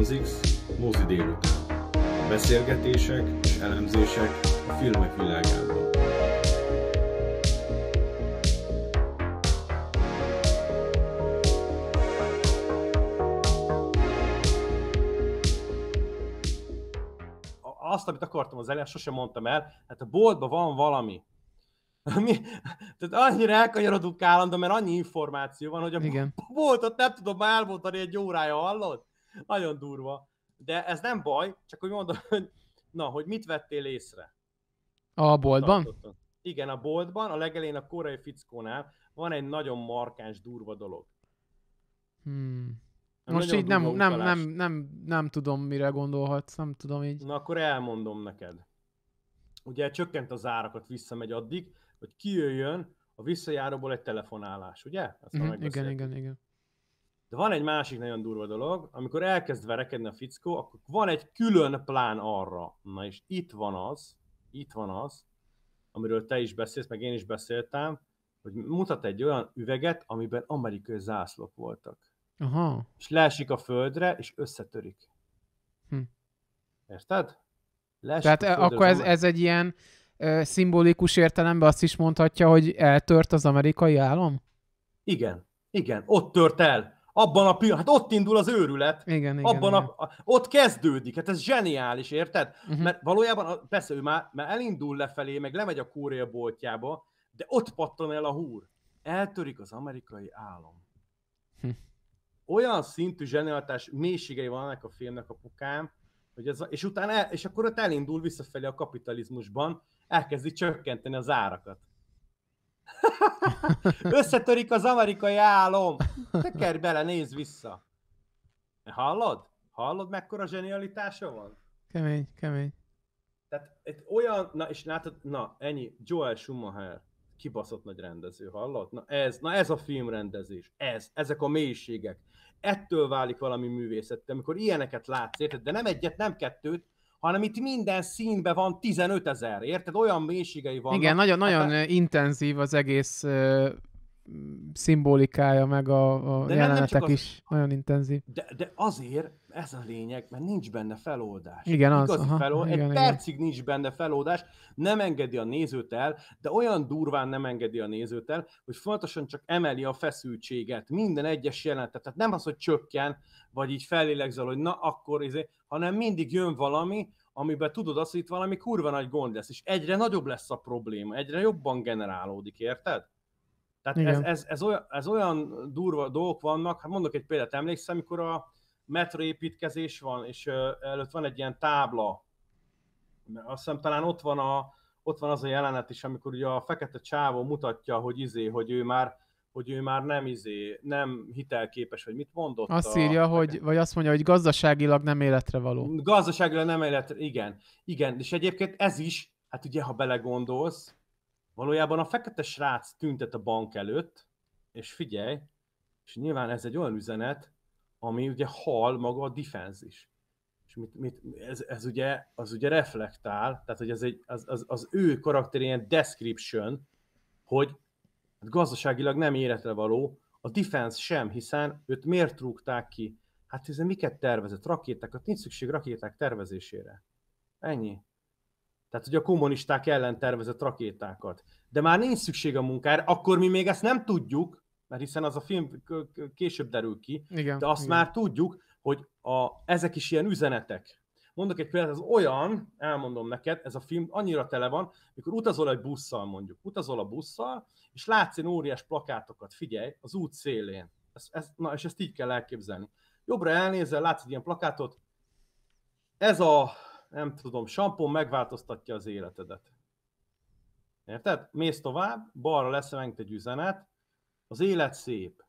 Transix mozi délután. Beszélgetések és elemzések a filmek világából. Azt, amit akartam az elején, sosem mondtam el, hát a boltban van valami, mi, tehát annyira elkanyarodunk állandóan, mert annyi információ van, hogy a Igen. boltot nem tudom már elmondani egy órája, hallott. Nagyon durva. De ez nem baj, csak hogy mondom, hogy na, hogy mit vettél észre? A boltban? Tartottam. Igen, a boltban, a legelén a korai fickónál van egy nagyon markáns, durva dolog. Hmm. Most így nem, nem, nem, nem, nem tudom, mire gondolhatsz, nem tudom így. Na akkor elmondom neked. Ugye csökkent az árakat, visszamegy addig, hogy kijöjjön a visszajáróból egy telefonálás, ugye? Ezt mm-hmm, igen, igen, igen. De van egy másik nagyon durva dolog, amikor elkezd verekedni a fickó, akkor van egy külön plán arra. Na és itt van az, itt van az, amiről te is beszélsz, meg én is beszéltem, hogy mutat egy olyan üveget, amiben amerikai zászlók voltak. Aha. És leesik a földre, és összetörik. Hm. Érted? Leesik Tehát e, földre, akkor ez, ez egy ilyen ö, szimbolikus értelemben azt is mondhatja, hogy eltört az amerikai állam? Igen, igen, ott tört el. Abban a pillanat, hát ott indul az őrület. Igen, abban igen. A, a, ott kezdődik, hát ez zseniális, érted? Uh-huh. Mert valójában, persze ő már, már elindul lefelé, meg lemegy a kórél boltjába, de ott pattan el a húr. Eltörik az amerikai álom. Hm. Olyan szintű zsenialitás mélységei van ennek a filmnek a pukám, hogy ez, és, utána el, és akkor ott elindul visszafelé a kapitalizmusban, elkezdi csökkenteni az árakat. Összetörik az amerikai álom. Tekerj bele, nézd vissza. Hallod? Hallod, mekkora zsenialitása van? Kemény, kemény. Tehát egy olyan, na és látod, na ennyi, Joel Schumacher, kibaszott nagy rendező, hallott? Na ez, na ez a filmrendezés, ez, ezek a mélységek. Ettől válik valami művészet, amikor ilyeneket látsz, érted? De nem egyet, nem kettőt, hanem itt minden színben van 15 ezer, érted? Olyan mélységei van. Igen, nagyon-nagyon hát, intenzív az egész ö, szimbolikája, meg a, a de jelenetek nem, nem is az, nagyon intenzív. De, de azért, ez a lényeg, mert nincs benne feloldás. Igen, az. Igazi aha, feloldás. Igen, Egy igen. percig nincs benne feloldás, nem engedi a nézőt el, de olyan durván nem engedi a nézőt el, hogy fontosan csak emeli a feszültséget, minden egyes jelentet. Tehát nem az, hogy csökken, vagy így fellélegzel, hogy na akkor, izé, hanem mindig jön valami, amiben tudod azt, hogy itt valami kurva nagy gond lesz, és egyre nagyobb lesz a probléma, egyre jobban generálódik, érted? Tehát ez, ez, ez, olyan, ez olyan durva dolgok vannak, hát mondok egy példát, emlékszem, amikor a, metroépítkezés van, és előtt van egy ilyen tábla, azt hiszem talán ott van, a, ott van az a jelenet is, amikor ugye a fekete csávó mutatja, hogy izé, hogy ő már hogy ő már nem izé, nem hitelképes, hogy mit mondott. Azt a... hogy, vagy azt mondja, hogy gazdaságilag nem életre való. Gazdaságilag nem életre, igen. Igen, és egyébként ez is, hát ugye, ha belegondolsz, valójában a fekete srác tüntet a bank előtt, és figyelj, és nyilván ez egy olyan üzenet, ami ugye hal maga a defense is. És mit, mit, ez, ez, ugye, az ugye reflektál, tehát hogy ez egy, az, az, az ő ilyen description, hogy hát gazdaságilag nem életre való, a defense sem, hiszen őt miért rúgták ki? Hát hiszen miket tervezett? Rakétákat? Nincs szükség rakéták tervezésére. Ennyi. Tehát, hogy a kommunisták ellen tervezett rakétákat. De már nincs szükség a munkára, akkor mi még ezt nem tudjuk, mert hiszen az a film később derül ki, igen, de azt igen. már tudjuk, hogy a, ezek is ilyen üzenetek. Mondok egy példát, az olyan, elmondom neked, ez a film annyira tele van, mikor utazol egy busszal mondjuk, utazol a busszal, és látsz én óriás plakátokat, figyelj, az út szélén. Ez, ez, na, és ezt így kell elképzelni. Jobbra elnézel, látsz egy ilyen plakátot, ez a, nem tudom, sampon megváltoztatja az életedet. Érted? Mész tovább, balra lesz egy üzenet, az élet szép.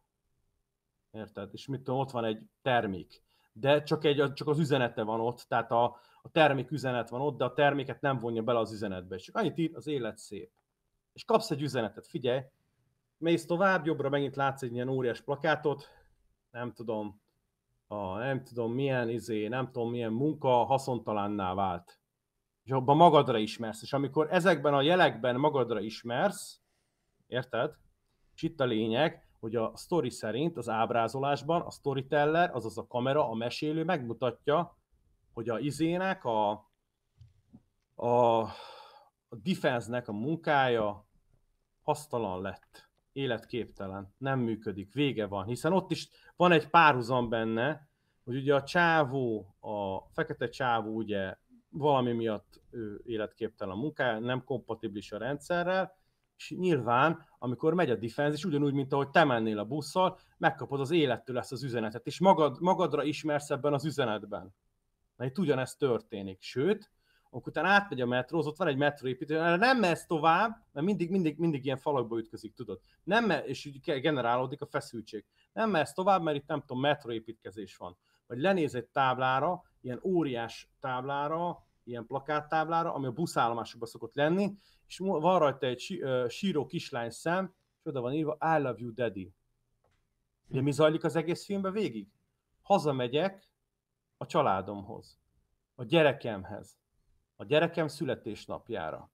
Érted? És mit tudom, ott van egy termék. De csak, egy, csak az üzenete van ott, tehát a, a termék üzenet van ott, de a terméket nem vonja bele az üzenetbe. És csak annyit ír, az élet szép. És kapsz egy üzenetet, figyelj, mész tovább, jobbra megint látsz egy ilyen óriás plakátot, nem tudom, a nem tudom milyen izé, nem tudom milyen munka haszontalanná vált. És abban magadra ismersz. És amikor ezekben a jelekben magadra ismersz, érted? És itt a lényeg, hogy a story szerint az ábrázolásban a storyteller, azaz a kamera, a mesélő megmutatja, hogy a izének, a, a, a defense-nek a munkája hasztalan lett, életképtelen, nem működik, vége van, hiszen ott is van egy párhuzam benne, hogy ugye a csávó, a fekete csávó ugye valami miatt életképtelen a munkája, nem kompatibilis a rendszerrel, és nyilván, amikor megy a defense, és ugyanúgy, mint ahogy te mennél a busszal, megkapod az élettől ezt az üzenetet, és magad, magadra ismersz ebben az üzenetben. Na itt ugyanezt történik. Sőt, akkor utána átmegy a metró, ott van egy metróépítő, nem mehetsz tovább, mert mindig, mindig, mindig ilyen falakba ütközik, tudod. Nem me- és így generálódik a feszültség. Nem mehetsz tovább, mert itt nem tudom, metróépítkezés van. Vagy lenéz egy táblára, ilyen óriás táblára, ilyen plakáttáblára, ami a buszállomásokban szokott lenni, és van rajta egy sí, síró kislány szem, és oda van írva I love you daddy. Ugye mi zajlik az egész filmben végig? Hazamegyek a családomhoz, a gyerekemhez, a gyerekem születésnapjára.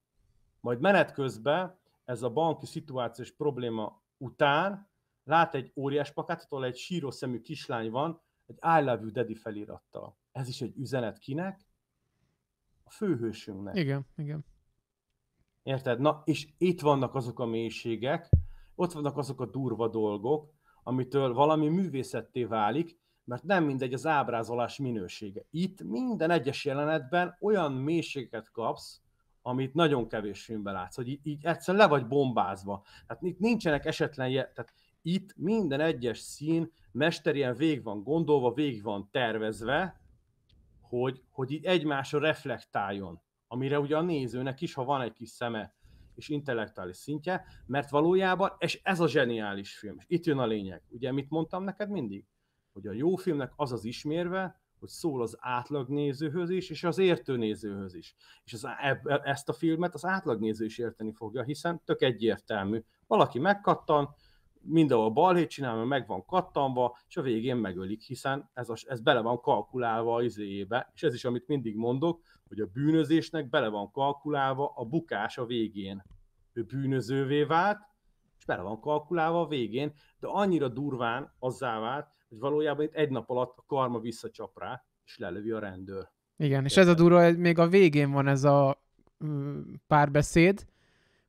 Majd menet közben ez a banki szituációs probléma után lát egy óriás plakátot, ahol egy síró szemű kislány van, egy I love you daddy felirattal. Ez is egy üzenet kinek? a főhősünknek. Igen, igen. Érted? Na, és itt vannak azok a mélységek, ott vannak azok a durva dolgok, amitől valami művészetté válik, mert nem mindegy az ábrázolás minősége. Itt minden egyes jelenetben olyan mélységeket kapsz, amit nagyon kevés filmben látsz, hogy így, így egyszerűen le vagy bombázva. Tehát itt nincsenek esetlen, je- tehát itt minden egyes szín mesterien végig van gondolva, végig van tervezve, hogy, hogy így egymásra reflektáljon, amire ugye a nézőnek is, ha van egy kis szeme és intellektuális szintje, mert valójában, és ez a zseniális film, és itt jön a lényeg, ugye mit mondtam neked mindig? Hogy a jó filmnek az az ismérve, hogy szól az átlagnézőhöz is, és az értőnézőhöz is. És az, ezt a filmet az átlagnéző is érteni fogja, hiszen tök egyértelmű. Valaki megkattan, mindenhol balhét csinál, mert meg van kattanva, és a végén megölik, hiszen ez, a, ez bele van kalkulálva az izéjébe, és ez is, amit mindig mondok, hogy a bűnözésnek bele van kalkulálva a bukás a végén. Ő bűnözővé vált, és bele van kalkulálva a végén, de annyira durván azzá vált, hogy valójában itt egy nap alatt a karma visszacsap rá, és lelövi a rendőr. Igen, és ez a durva, még a végén van ez a párbeszéd,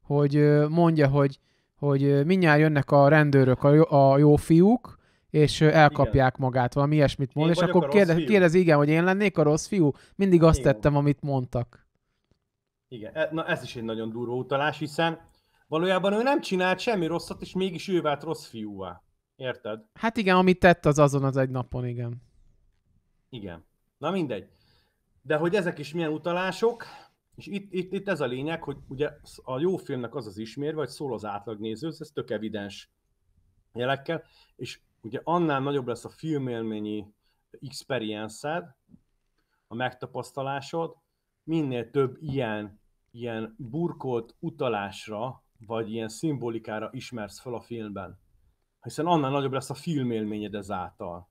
hogy mondja, hogy hogy mindjárt jönnek a rendőrök, a jó, a jó fiúk, és elkapják igen. magát, valami ilyesmit mond, én és akkor kérdez, kérdez, igen, hogy én lennék a rossz fiú? Mindig azt igen. tettem, amit mondtak. Igen, e, na ez is egy nagyon durva utalás, hiszen valójában ő nem csinált semmi rosszat, és mégis ő vált rossz fiúvá. Érted? Hát igen, amit tett az azon az egy napon, igen. Igen. Na mindegy. De hogy ezek is milyen utalások, és itt, itt, itt ez a lényeg, hogy ugye a jó filmnek az az ismérve, vagy szól az átlagnéző, ez tök evidens jelekkel, és ugye annál nagyobb lesz a filmélményi experience a megtapasztalásod, minél több ilyen, ilyen burkolt utalásra, vagy ilyen szimbolikára ismersz fel a filmben. Hiszen annál nagyobb lesz a filmélményed ezáltal.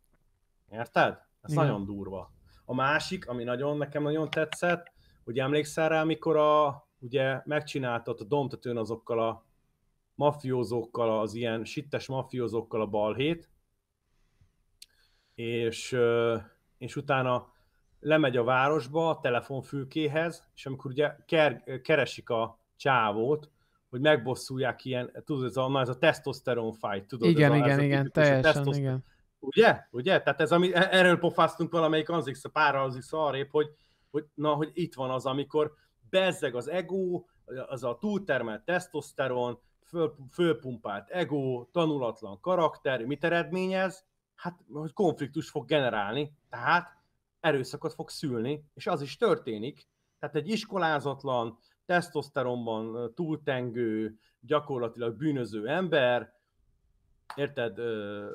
Érted? Ez Igen. nagyon durva. A másik, ami nagyon nekem nagyon tetszett, hogy emlékszel rá, amikor a, ugye megcsináltat a domtetőn azokkal a mafiózókkal, az ilyen sittes mafiózókkal a balhét, és, és utána lemegy a városba a telefonfülkéhez, és amikor ugye ker, keresik a csávót, hogy megbosszulják ilyen, tudod, ez a, na ez a testosteron fight, tudod? Igen, ez a, igen, ez a, igen, teljesen, igen. Ugye? Ugye? Tehát ez, ami, e-, erről pofáztunk valamelyik anzik, pár azik arrébb, hogy, hogy na, hogy itt van az, amikor bezzeg az ego, az a túltermelt tesztoszteron, föl, fölpumpált ego, tanulatlan karakter, mit eredményez? Hát, hogy konfliktus fog generálni, tehát erőszakot fog szülni, és az is történik. Tehát egy iskolázatlan, tesztoszteronban túltengő, gyakorlatilag bűnöző ember, érted,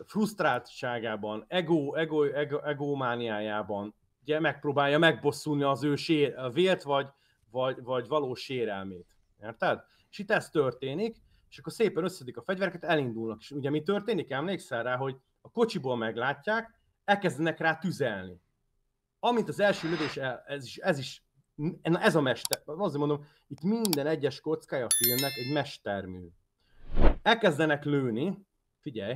frusztráltságában, ego, ego, ego, egomániájában ugye megpróbálja megbosszulni az ő sér, a vélt vagy, vagy, vagy valós sérelmét. Érted? És itt ez történik, és akkor szépen összedik a fegyvereket, elindulnak. És ugye mi történik? Emlékszel rá, hogy a kocsiból meglátják, elkezdenek rá tüzelni. Amint az első lövés, el, ez is, ez is ez a mester, azért mondom, itt minden egyes kockája a filmnek egy mestermű. Elkezdenek lőni, figyelj,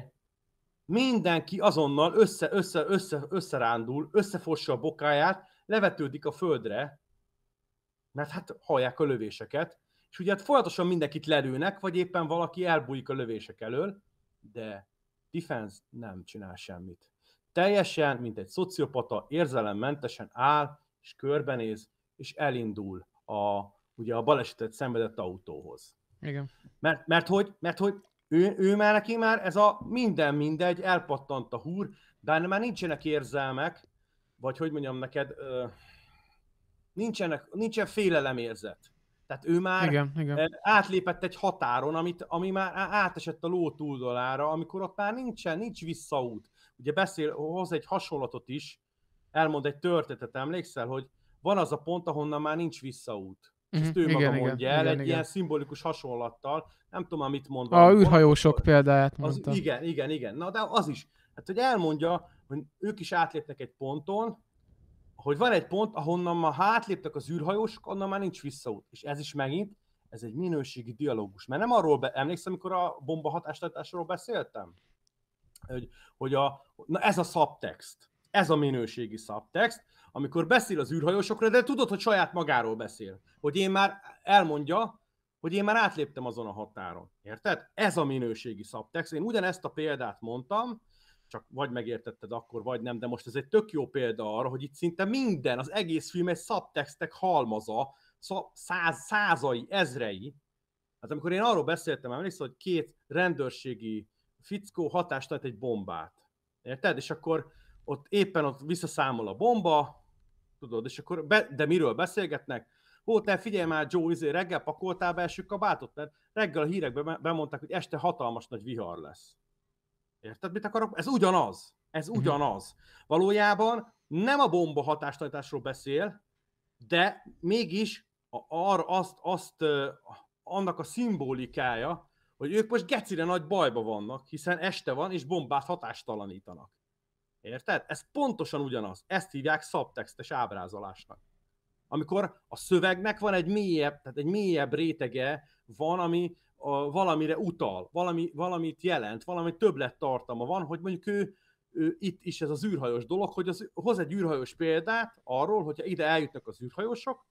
mindenki azonnal össze, össze, össze, összerándul, összefossa a bokáját, levetődik a földre, mert hát hallják a lövéseket, és ugye hát folyamatosan mindenkit lelőnek, vagy éppen valaki elbújik a lövések elől, de Defense nem csinál semmit. Teljesen, mint egy szociopata, érzelemmentesen áll, és körbenéz, és elindul a, ugye a balesetet szenvedett autóhoz. Igen. Mert, mert, hogy, mert hogy ő, ő már neki már ez a minden mindegy, elpattant a húr, de már nincsenek érzelmek, vagy hogy mondjam neked, nincsenek, nincsen félelemérzet. Tehát ő már igen, igen. átlépett egy határon, amit, ami már átesett a ló túldalára, amikor ott már nincsen, nincs visszaút. Ugye beszél, hoz egy hasonlatot is, elmond egy történetet, emlékszel, hogy van az a pont, ahonnan már nincs visszaút uh-huh. ezt mhm. ő igen, maga igen, mondja el, igen, egy igen. ilyen szimbolikus hasonlattal, nem tudom már mit mondva. A űrhajósok példáját Az, igen, igen, igen. Na, de az is. Hát, hogy elmondja, hogy ők is átlépnek egy ponton, hogy van egy pont, ahonnan ma hátléptek az űrhajósok, onnan már nincs visszaút. És ez is megint, ez egy minőségi dialógus. Mert nem arról, be, emlékszem, amikor a bomba hatástartásról beszéltem? Hogy, hogy a, na ez a subtext, ez a minőségi subtext, amikor beszél az űrhajósokra, de tudod, hogy saját magáról beszél. Hogy én már elmondja, hogy én már átléptem azon a határon. Érted? Ez a minőségi szabtext. Én ugyanezt a példát mondtam, csak vagy megértetted akkor, vagy nem, de most ez egy tök jó példa arra, hogy itt szinte minden, az egész film egy szabtextek halmaza, száz, százai, ezrei. Hát amikor én arról beszéltem, emlékszel, hogy két rendőrségi fickó hatást egy bombát. Érted? És akkor ott éppen ott visszaszámol a bomba, Tudod, és akkor, be, de miről beszélgetnek? Ó, te figyelj már, Joe, izé, reggel pakoltál be első kabátot, mert reggel a hírekben bemondták, hogy este hatalmas nagy vihar lesz. Érted, mit akarok? Ez ugyanaz. Ez mhm. ugyanaz. Valójában nem a bomba hatástanításról beszél, de mégis a, ar, azt, azt, annak a szimbolikája, hogy ők most gecire nagy bajba vannak, hiszen este van, és bombát hatástalanítanak. Érted? Ez pontosan ugyanaz. Ezt hívják szabtextes ábrázolásnak. Amikor a szövegnek van egy mélyebb, tehát egy mélyebb rétege van, ami a, valamire utal, valami, valamit jelent, valami többlet tartama van, hogy mondjuk ő, ő itt is ez az űrhajós dolog, hogy az, hoz egy űrhajós példát arról, hogyha ide eljutnak az űrhajósok,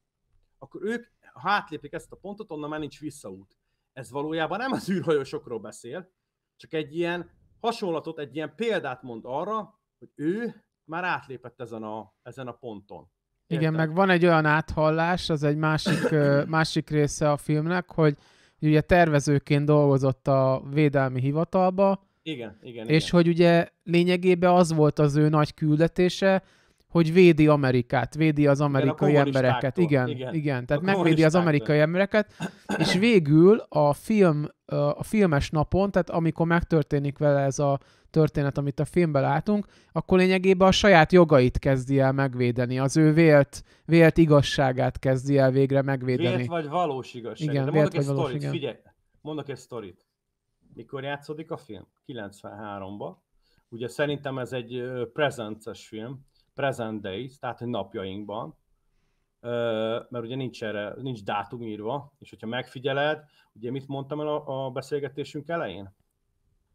akkor ők, hátlépik ezt a pontot, onnan már nincs visszaút. Ez valójában nem az űrhajósokról beszél, csak egy ilyen hasonlatot, egy ilyen példát mond arra, hogy ő már átlépett ezen a, ezen a ponton. Érted? Igen, meg van egy olyan áthallás, az egy másik, másik része a filmnek, hogy ugye tervezőként dolgozott a védelmi hivatalba, igen, igen. És igen. hogy ugye lényegében az volt az ő nagy küldetése, hogy védi Amerikát, védi az amerikai igen, embereket. Igen, igen, igen. Tehát a megvédi az amerikai embereket, és végül a film, a filmes napon, tehát amikor megtörténik vele ez a történet, amit a filmben látunk, akkor lényegében a saját jogait kezdi el megvédeni, az ő vélt, vélt igazságát kezdi el végre megvédeni. Vélt vagy valós igazság. Igen, De vélt vagy valós, sztorit, igen. Figyelj, mondok egy sztorit. Mikor játszódik a film? 93-ba. Ugye szerintem ez egy prezences film, present days, tehát napjainkban, mert ugye nincs erre, nincs dátum írva, és hogyha megfigyeled, ugye mit mondtam el a, beszélgetésünk elején?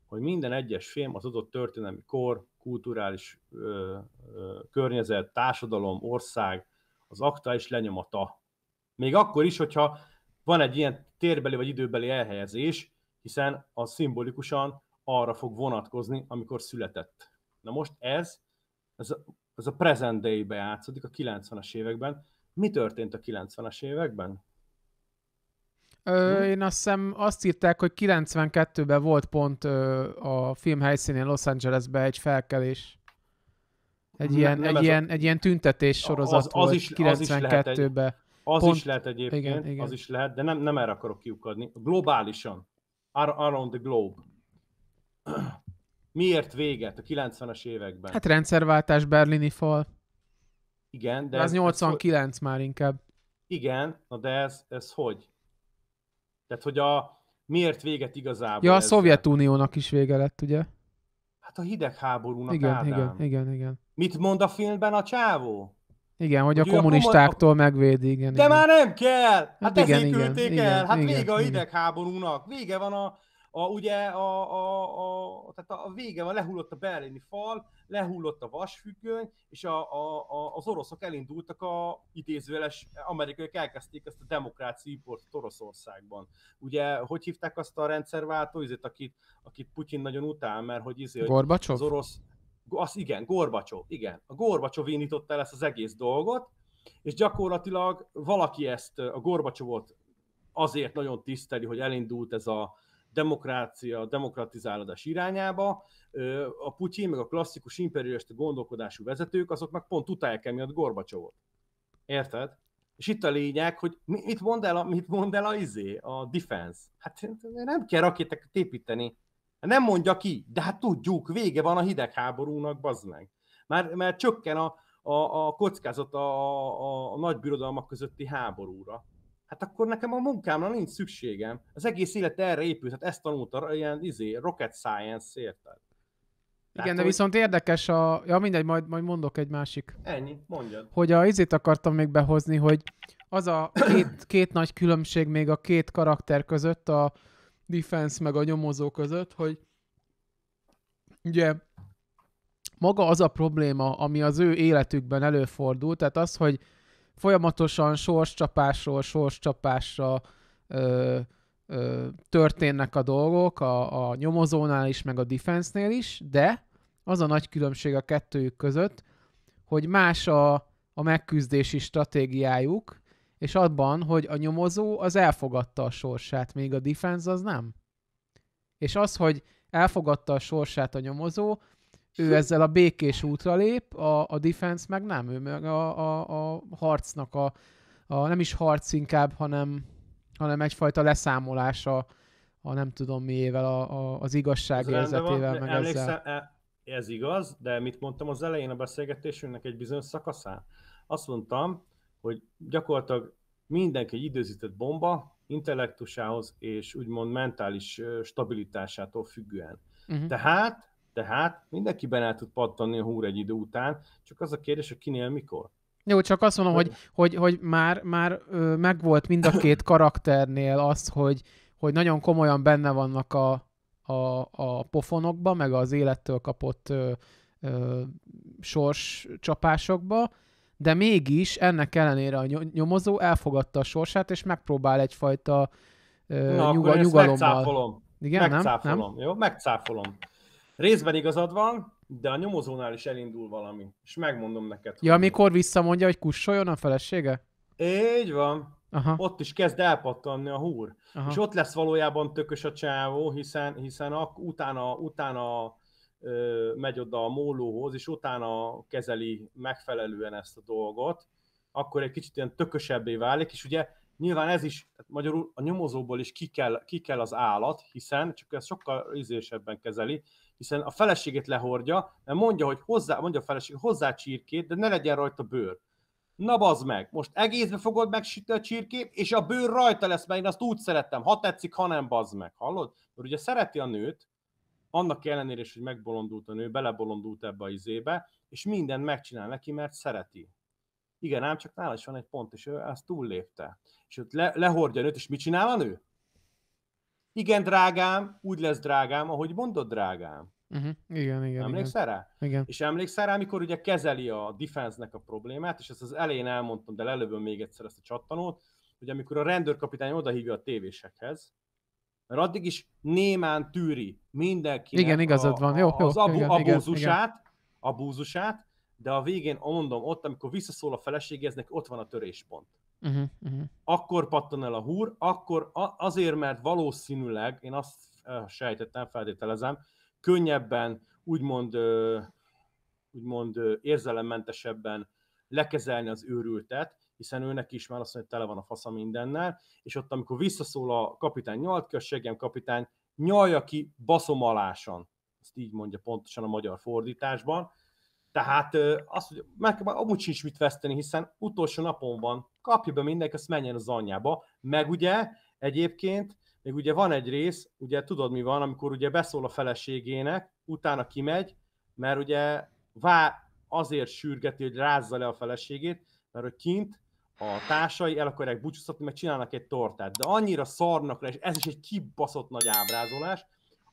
Hogy minden egyes film az adott történelmi kor, kulturális ö, ö, környezet, társadalom, ország, az aktuális lenyomata. Még akkor is, hogyha van egy ilyen térbeli vagy időbeli elhelyezés, hiszen az szimbolikusan arra fog vonatkozni, amikor született. Na most ez, ez az a present day-be játszódik a 90-es években. Mi történt a 90-es években? Ö, hm? én azt hiszem azt írták, hogy 92-ben volt pont ö, a film helyszínén Los Angelesben egy felkelés. Egy, nem, ilyen, nem egy, ilyen, a... egy ilyen tüntetés sorozat az, az volt is, 92-ben. Az pont... is lehet egyébként, igen, igen. az is lehet, de nem, nem erre akarok kiukadni. Globálisan, around the globe. Miért véget a 90-es években? Hát rendszerváltás, berlini fal. Igen, de... Ez, 89 ez, már inkább. Igen, na de ez, ez hogy? Tehát, hogy a... Miért véget igazából? Ja, a Szovjetuniónak is vége lett, ugye? Hát a hidegháborúnak, igen, Ádám. Igen, igen, igen. Mit mond a filmben a csávó? Igen, hogy, hogy a kommunistáktól a... megvédi, igen. De igen. már nem kell! Hát, hát igen, ezért igen, küldték igen, el, hát igen, vége igen. a hidegháborúnak, vége van a a, ugye a, a, a, tehát a vége van, lehullott a berlini fal, lehullott a vasfüggöny, és a, a, a, az oroszok elindultak a idézőjeles, amerikai, elkezdték ezt a demokrácia importot Oroszországban. Ugye, hogy hívták azt a rendszerváltó, izét, akit, akit Putyin nagyon utál, mert hogy izé, Gorbacsov? az orosz, az igen, Gorbacsov, igen. A Gorbacsov indította el ezt az egész dolgot, és gyakorlatilag valaki ezt, a Gorbacsovot azért nagyon tiszteli, hogy elindult ez a, demokrácia, demokratizálódás irányába. A Putyin, meg a klasszikus imperialista gondolkodású vezetők, azok meg pont utálják emiatt Gorbacsovot. Érted? És itt a lényeg, hogy mit mond el a, mit mond el a izé, a defense? Hát nem kell rakétákat építeni. Nem mondja ki, de hát tudjuk, vége van a hidegháborúnak, bazd meg. Mert mert csökken a, a, a kockázat a, a, a nagy birodalmak közötti háborúra hát akkor nekem a munkámra nincs szükségem. Az egész élet erre épült, hát ezt tanulta, ilyen izé, rocket science, érted? Igen, Igen, de hogy... viszont érdekes a... Ja, mindegy, majd, majd mondok egy másik. Ennyi, mondjad. Hogy a izét akartam még behozni, hogy az a két, két nagy különbség még a két karakter között, a defense meg a nyomozó között, hogy ugye maga az a probléma, ami az ő életükben előfordul, tehát az, hogy folyamatosan sorscsapásról sorscsapásra ö, ö, történnek a dolgok a, a nyomozónál is, meg a defense-nél is, de az a nagy különbség a kettőjük között, hogy más a, a megküzdési stratégiájuk, és abban, hogy a nyomozó az elfogadta a sorsát, még a defense az nem. És az, hogy elfogadta a sorsát a nyomozó, ő ezzel a békés útra lép, a, a defense meg nem, ő meg a, a, a harcnak a, a, nem is harc inkább, hanem, hanem egyfajta leszámolása a nem tudom miével, a, a, az igazság ez érzetével, van, meg emlékszem, ezzel. Ez igaz, de mit mondtam az elején a beszélgetésünknek egy bizonyos szakaszán? Azt mondtam, hogy gyakorlatilag mindenki egy időzített bomba intellektusához és úgymond mentális stabilitásától függően. Uh-huh. Tehát tehát mindenkiben el tud pattanni a húr egy idő után, csak az a kérdés, hogy kinél mikor. Jó, csak azt mondom, hogy, hogy, hogy már, már megvolt mind a két karakternél az, hogy, hogy nagyon komolyan benne vannak a, a, a pofonokba, meg az élettől kapott ö, ö, sors csapásokba, de mégis ennek ellenére a nyomozó elfogadta a sorsát, és megpróbál egyfajta ö, Na, nyugal, akkor nyugalommal. Megcáfolom. Igen, megcáfolom, nem? nem? jó? Megcáfolom. Részben igazad van, de a nyomozónál is elindul valami, és megmondom neked. Ja, amikor visszamondja, hogy kussoljon a felesége? Így van. Aha. Ott is kezd elpattanni a húr. Aha. És ott lesz valójában tökös a csávó, hiszen, hiszen ak, utána, utána ö, megy oda a mólóhoz, és utána kezeli megfelelően ezt a dolgot, akkor egy kicsit ilyen tökösebbé válik, és ugye nyilván ez is, tehát magyarul a nyomozóból is ki kell, ki kell az állat, hiszen csak ez sokkal ízésebben kezeli, hiszen a feleségét lehordja, mert mondja, hogy hozzá, mondja a feleség, hozzá csirkét, de ne legyen rajta bőr. Na bazd meg, most egészbe fogod megsütni a csirkét, és a bőr rajta lesz, mert én azt úgy szerettem, ha tetszik, ha nem, bazd meg, hallod? Mert ugye szereti a nőt, annak ellenére is, hogy megbolondult a nő, belebolondult ebbe a izébe, és mindent megcsinál neki, mert szereti. Igen, ám csak nála is van egy pont, és ő ezt túllépte. És ott le, lehordja a nőt, és mit csinál a nő? Igen, drágám, úgy lesz drágám, ahogy mondod, drágám. Uh-huh. Igen, igen. Emlékszel rá? Igen. És emlékszel rá, amikor ugye kezeli a defense-nek a problémát, és ezt az elején elmondtam, de lelövöm még egyszer ezt a csattanót, hogy amikor a rendőrkapitány odahívja a tévésekhez, mert addig is némán tűri mindenkinek igen, igazad a, van. Jó, jó, az abu, igen, abúzusát, igen. abúzusát, de a végén, mondom, ott, amikor visszaszól a feleségeznek, ott van a töréspont uh-huh, uh-huh. akkor pattan el a húr, akkor azért, mert valószínűleg, én azt sejtettem, feltételezem, könnyebben, úgymond, úgymond érzelemmentesebben lekezelni az őrültet, hiszen őnek is már azt mondja, hogy tele van a fasza mindennel, és ott, amikor visszaszól a kapitány, nyalt ki a seggem, kapitány, nyalja ki baszomalásan, Ezt így mondja pontosan a magyar fordításban. Tehát azt, hogy meg, amúgy sincs mit veszteni, hiszen utolsó napon van, kapja be mindenki, azt menjen az anyjába. Meg ugye egyébként, még ugye van egy rész, ugye tudod mi van, amikor ugye beszól a feleségének, utána kimegy, mert ugye vá azért sürgeti, hogy rázza le a feleségét, mert hogy kint a társai el akarják búcsúztatni, mert csinálnak egy tortát. De annyira szarnak le, és ez is egy kibaszott nagy ábrázolás,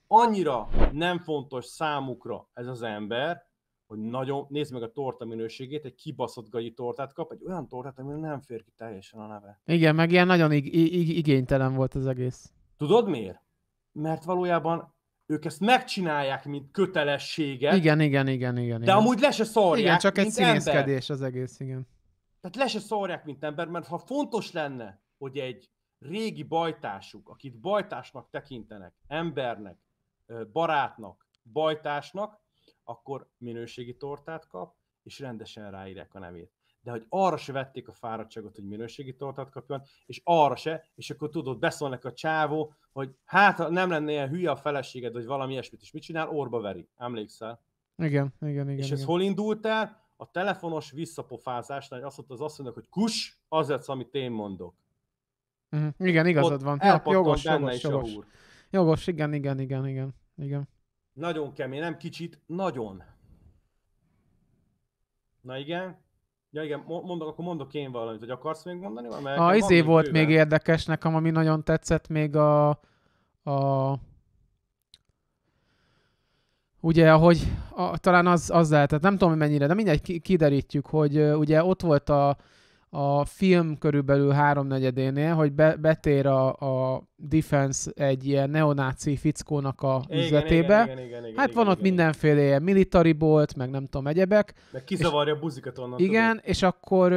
annyira nem fontos számukra ez az ember, hogy nagyon, nézd meg a torta minőségét, egy kibaszott gagyi tortát kap, egy olyan tortát, ami nem fér ki teljesen a neve. Igen, meg ilyen nagyon ig- ig- igénytelen volt az egész. Tudod miért? Mert valójában ők ezt megcsinálják, mint kötelességet. Igen, igen, igen, igen. De igen. amúgy le se szórják, Igen, csak egy színészkedés ember. az egész, igen. Tehát le se szarják, mint ember, mert ha fontos lenne, hogy egy régi bajtásuk, akit bajtásnak tekintenek, embernek, barátnak, bajtásnak, akkor minőségi tortát kap, és rendesen ráírják a nevét. De hogy arra se vették a fáradtságot, hogy minőségi tortát kapjon, és arra se, és akkor tudod, beszólnak a csávó, hogy hát nem lenne ilyen hülye a feleséged, vagy valami ilyesmit, és mit csinál? Orba veri, emlékszel? Igen, igen, igen. És igen. ez igen. hol indult el? A telefonos visszapofázásnál, hogy azt mondta az asszonynak, hogy kus, az lesz, amit én mondok. Uh-huh. Igen, igazad Ott van. jogos, benne jogos, is jogos. a Jogos, igen, igen, igen, igen. igen. Nagyon kemény, nem kicsit, nagyon. Na igen. Ja igen, mondok, akkor mondok én valamit, hogy akarsz még mondani? Mert a izé volt bőven. még érdekes nekem, ami nagyon tetszett, még a, a ugye, ahogy a, talán az, az lehetett, nem tudom, hogy mennyire, de mindegy kiderítjük, hogy ugye ott volt a, a film körülbelül háromnegyedénél, hogy be, betér a, a Defense egy ilyen neonáci fickónak a igen, üzletébe. Igen, igen, igen, igen, hát igen, van ott igen, mindenféle ilyen military bolt, meg nem tudom, egyebek. Meg kizavarja és, a buzikat onnan. Igen, tudom. és akkor...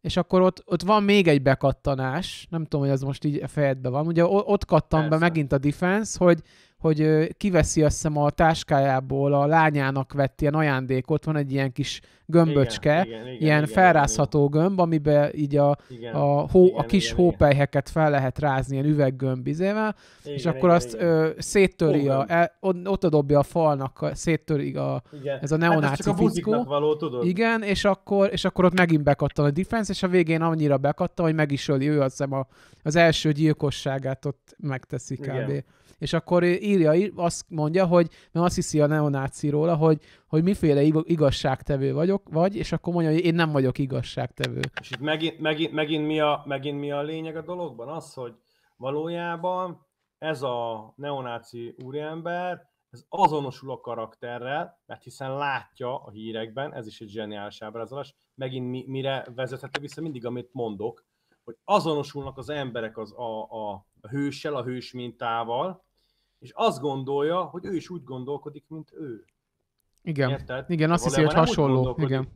és akkor ott, ott van még egy bekattanás, nem tudom, hogy az most így a fejedben van, ugye ott kattam Persze. be megint a defense, hogy hogy kiveszi azt hiszem a táskájából a lányának vett ilyen ajándékot, van egy ilyen kis gömböcske, igen, igen, ilyen igen, felrázható igen. gömb, amiben így a, igen, a, hó, igen, a kis igen, hópelyheket fel lehet rázni ilyen üveggömb izével, igen, és akkor igen, azt igen. Ö, széttöri, a, el, ott dobja a falnak, széttöri a, igen. ez a neonáci hát ez a Való, tudod? Igen, és akkor, és akkor ott megint bekattan a defense, és a végén annyira bekattan, hogy meg is öli ő azt hiszem a, az első gyilkosságát ott megteszi kb. Igen és akkor írja, azt mondja, hogy mert azt hiszi a neonáci róla, hogy, hogy miféle igazságtevő vagyok, vagy, és akkor mondja, hogy én nem vagyok igazságtevő. És itt megint, megint, megint, mi, a, megint mi a lényeg a dologban? Az, hogy valójában ez a neonáci úriember, ez azonosul a karakterrel, mert hiszen látja a hírekben, ez is egy zseniális ábrázolás, megint mi, mire vezethető vissza mindig, amit mondok, hogy azonosulnak az emberek az a, a, a hőssel, a hős mintával, és azt gondolja, hogy ő is úgy gondolkodik, mint ő. Igen, Érted? igen, azt hiszi, hogy hasonló. Igen.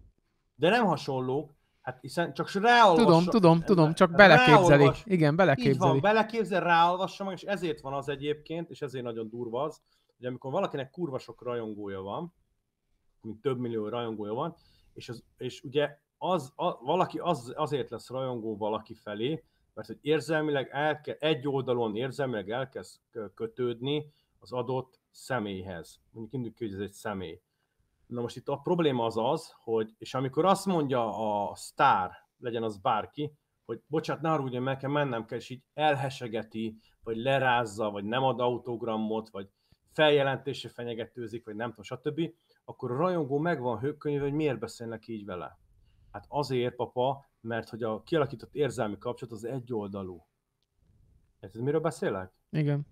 De nem hasonló, Hát hiszen csak ráolvassa... Tudom, tudom, tudom, csak beleképzelik. Ráolvas, Igen, beleképzelik. Így van, beleképzel, ráolvassa meg, és ezért van az egyébként, és ezért nagyon durva az, hogy amikor valakinek kurva sok rajongója van, mint több millió rajongója van, és, az, és ugye az, a, valaki az, azért lesz rajongó valaki felé, mert hogy érzelmileg elke, egy oldalon érzelmileg elkezd kötődni az adott személyhez. Mondjuk induljuk hogy ez egy személy. Na most itt a probléma az az, hogy, és amikor azt mondja a sztár, legyen az bárki, hogy bocsánat, ne meg kell mennem kell, és így elhesegeti, vagy lerázza, vagy nem ad autogramot, vagy feljelentése fenyegetőzik, vagy nem tudom, stb., akkor a rajongó megvan, hőkönyve, hogy miért beszélnek így vele. Hát azért, papa, mert hogy a kialakított érzelmi kapcsolat az egyoldalú. Érted, miről beszélek? Igen.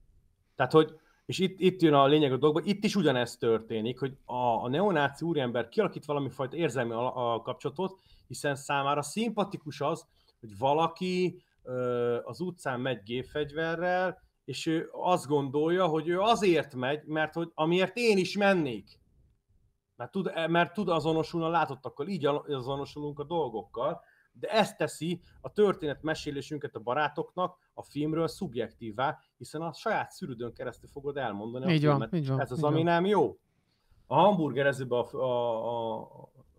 Tehát, hogy, és itt, itt jön a lényeg a dologban, itt is ugyanezt történik, hogy a, a neonáci úriember kialakít valami fajta érzelmi a, a kapcsolatot, hiszen számára szimpatikus az, hogy valaki ö, az utcán megy gépfegyverrel, és ő azt gondolja, hogy ő azért megy, mert hogy amiért én is mennék. Mert tud, mert tud azonosulni a látottakkal, így azonosulunk a dolgokkal, de ezt teszi a történetmesélésünket a barátoknak a filmről szubjektívvá, hiszen a saját szürüdön keresztül fogod elmondani így a van, filmet. Így van, Ez az, ami van. nem jó. A hamburgerezőbe a, a, a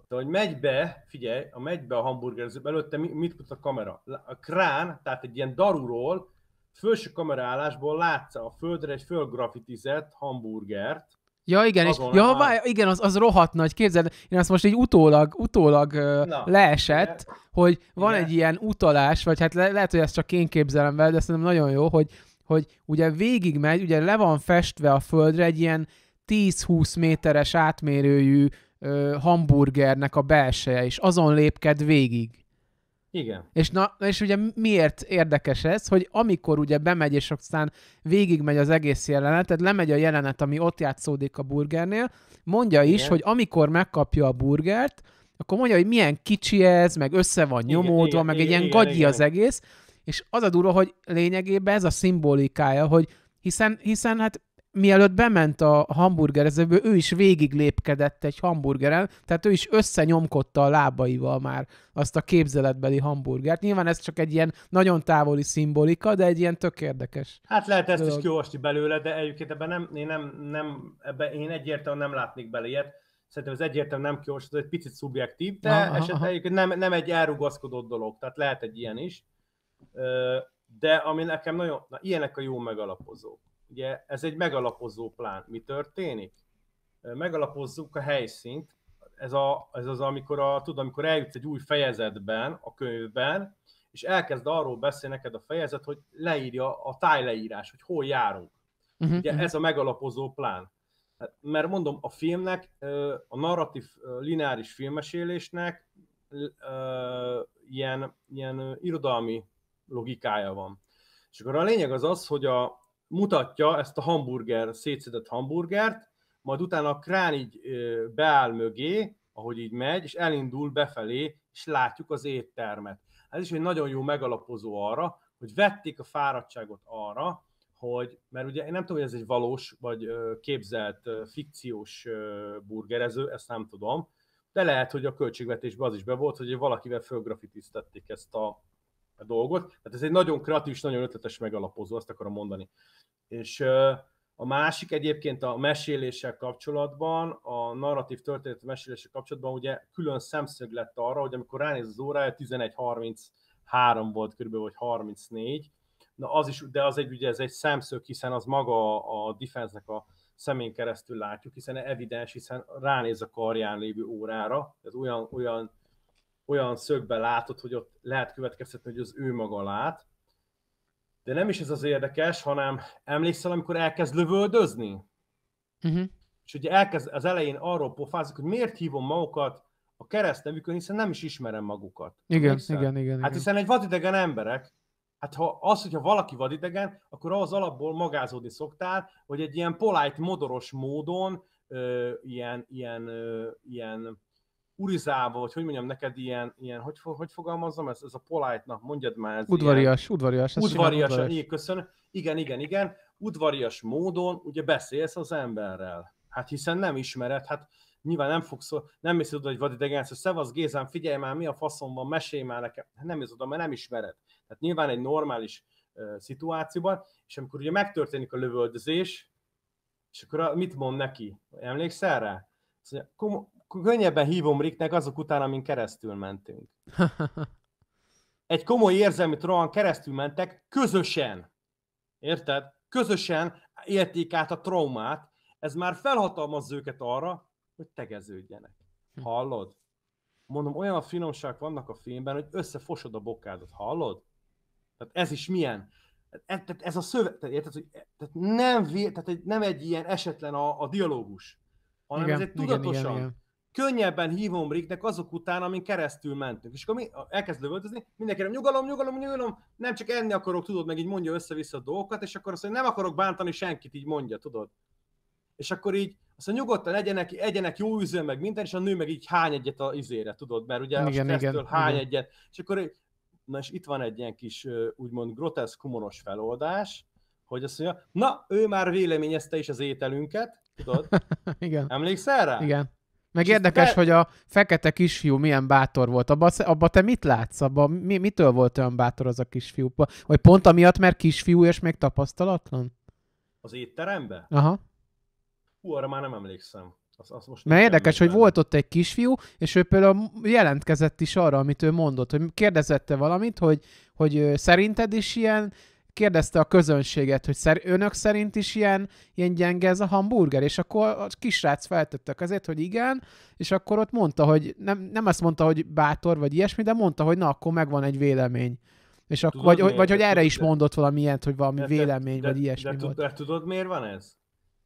de hogy megy be, figyelj, a megy be a hamburgerezőbe, előtte mit mutat a kamera? A krán, tehát egy ilyen darúról felső kamerállásból látsz a földre egy fölgrafitizett hamburgert, Ja, igen, és, ja, bár, igen az, az rohadt nagy, képzeld, én azt most így utólag, utólag Na, leesett, de, hogy van de. egy ilyen utalás, vagy hát le, lehet, hogy ezt csak én képzelem vele, de szerintem nagyon jó, hogy, hogy ugye végig megy, ugye le van festve a földre egy ilyen 10-20 méteres átmérőjű ö, hamburgernek a belseje, és azon lépked végig. Igen. És, na, és ugye miért érdekes ez, hogy amikor ugye bemegy, és aztán végigmegy az egész jelenet, tehát lemegy a jelenet, ami ott játszódik a burgernél, mondja is, hogy amikor megkapja a burgert, akkor mondja, hogy milyen kicsi ez, meg össze van nyomódva, Igen, meg Igen, egy ilyen Igen, gagyi Igen. az egész, és az a durva, hogy lényegében ez a szimbolikája, hogy hiszen, hiszen hát mielőtt bement a hamburgerezőből, ő is végig lépkedett egy hamburgeren, tehát ő is összenyomkodta a lábaival már azt a képzeletbeli hamburgert. Nyilván ez csak egy ilyen nagyon távoli szimbolika, de egy ilyen tök érdekes. Hát lehet ezt dolog. is kiolvasni belőle, de egyébként ebben nem, én, nem, nem, ebben én egyértelműen nem látnék bele ilyet. Szerintem ez egyértelműen nem ez egy picit szubjektív, de aha, esetleg aha. Nem, nem egy elrugaszkodott dolog, tehát lehet egy ilyen is. De ami nekem nagyon, na, ilyenek a jó megalapozók Ugye ez egy megalapozó plán. Mi történik? Megalapozzuk a helyszínt. Ez, a, ez az, amikor, a, tudod, amikor eljutsz egy új fejezetben, a könyvben, és elkezd arról beszélni neked a fejezet, hogy leírja a tájleírás, hogy hol járunk. Uh-huh, Ugye uh-huh. ez a megalapozó plán. Hát, mert mondom, a filmnek, a narratív, lineáris filmesélésnek ilyen, ilyen irodalmi logikája van. És akkor a lényeg az az, hogy a, mutatja ezt a hamburger, a szétszedett hamburgert, majd utána a krán így beáll mögé, ahogy így megy, és elindul befelé, és látjuk az éttermet. Ez is egy nagyon jó megalapozó arra, hogy vették a fáradtságot arra, hogy, mert ugye én nem tudom, hogy ez egy valós vagy képzelt fikciós burgerező, ezt nem tudom, de lehet, hogy a költségvetésben az is be volt, hogy valakivel fölgrafitiztették ezt a a dolgot. Tehát ez egy nagyon kreatív és nagyon ötletes megalapozó, azt akarom mondani. És a másik egyébként a meséléssel kapcsolatban, a narratív történet meséléssel kapcsolatban ugye külön szemszög lett arra, hogy amikor ránéz az órája, 11.33 volt körülbelül, vagy 34, Na az is, de az egy, ugye ez egy szemszög, hiszen az maga a, defense-nek a szemén keresztül látjuk, hiszen evidens, hiszen ránéz a karján lévő órára, ez olyan, olyan olyan szögben látod, hogy ott lehet következtetni, hogy az ő maga lát. De nem is ez az érdekes, hanem emlékszel, amikor elkezd lövöldözni? Uh-huh. És ugye elkezd az elején arról pofázik, hogy miért hívom magukat a keresztnevükön, hiszen nem is ismerem magukat. Igen, igen, igen, igen. Hát hiszen egy vadidegen emberek, hát ha az, hogyha valaki vadidegen, akkor az alapból magázódni szoktál, hogy egy ilyen polite, modoros módon ö, ilyen, ilyen, ö, ilyen urizálva, vagy hogy mondjam neked ilyen, ilyen hogy, hogy fogalmazzam, ez, ez a polite nak mondjad már. Ez udvarias, ilyen, udvarias. Udvarias, udvarias. Így, köszönöm. Igen, igen, igen. Udvarias módon ugye beszélsz az emberrel. Hát hiszen nem ismered, hát nyilván nem fogsz, nem mész oda egy vadidegenhez, hogy szóval szevasz Gézám, figyelj már, mi a faszom van, mesélj már nekem. Hát nem mész oda, mert nem ismered. Tehát nyilván egy normális uh, szituációban, és amikor ugye megtörténik a lövöldözés, és akkor a, mit mond neki? Emlékszel rá? Azt mondja, könnyebben hívom Ricknek azok után, amin keresztül mentünk. Egy komoly érzelmi tróan keresztül mentek közösen. Érted? Közösen élték át a traumát. Ez már felhatalmaz őket arra, hogy tegeződjenek. Hallod? Mondom, olyan finomság vannak a filmben, hogy összefosod a bokádat. Hallod? Tehát ez is milyen? E, tehát ez a szöveg, tehát, érted, hogy e, tehát nem, tehát egy, nem egy ilyen esetlen a, a dialógus, hanem igen, ez egy tudatosan, igen, igen, igen könnyebben hívom Ricknek azok után, amin keresztül mentünk. És akkor mi, elkezd lövöldözni, mindenkinek nyugalom, nyugalom, nyugalom, nem csak enni akarok, tudod, meg így mondja össze-vissza a dolgokat, és akkor azt mondja, nem akarok bántani senkit, így mondja, tudod. És akkor így azt mondja, nyugodtan egyenek, egyenek jó üző, meg minden, és a nő meg így hány egyet a izére, tudod, mert ugye igen, a igen, hány igen. egyet. És akkor, na és itt van egy ilyen kis, úgymond groteszk humoros feloldás, hogy azt mondja, na, ő már véleményezte is az ételünket, tudod? igen. Emlékszel rá? Igen. Meg érdekes, de... hogy a fekete kisfiú milyen bátor volt. Abba, abba te mit látsz? Abba, mi, mitől volt olyan bátor az a kisfiú? Vagy pont amiatt, mert kisfiú és még tapasztalatlan? Az étterembe? Aha. Hú, arra már nem emlékszem. Az, az most Mert érdekes, hogy volt ott egy kisfiú, és ő például jelentkezett is arra, amit ő mondott, hogy kérdezette valamit, hogy, hogy szerinted is ilyen kérdezte a közönséget, hogy szer, önök szerint is ilyen, ilyen gyenge ez a hamburger, és akkor a kisrác feltette azért, hogy igen, és akkor ott mondta, hogy nem, nem azt mondta, hogy bátor vagy ilyesmi, de mondta, hogy na, akkor megvan egy vélemény. És akkor, tudod, vagy, vagy, hogy erre is mondott valami hogy valami de, vélemény, de, vagy ilyesmi de, de, volt. De tudod, miért van ez?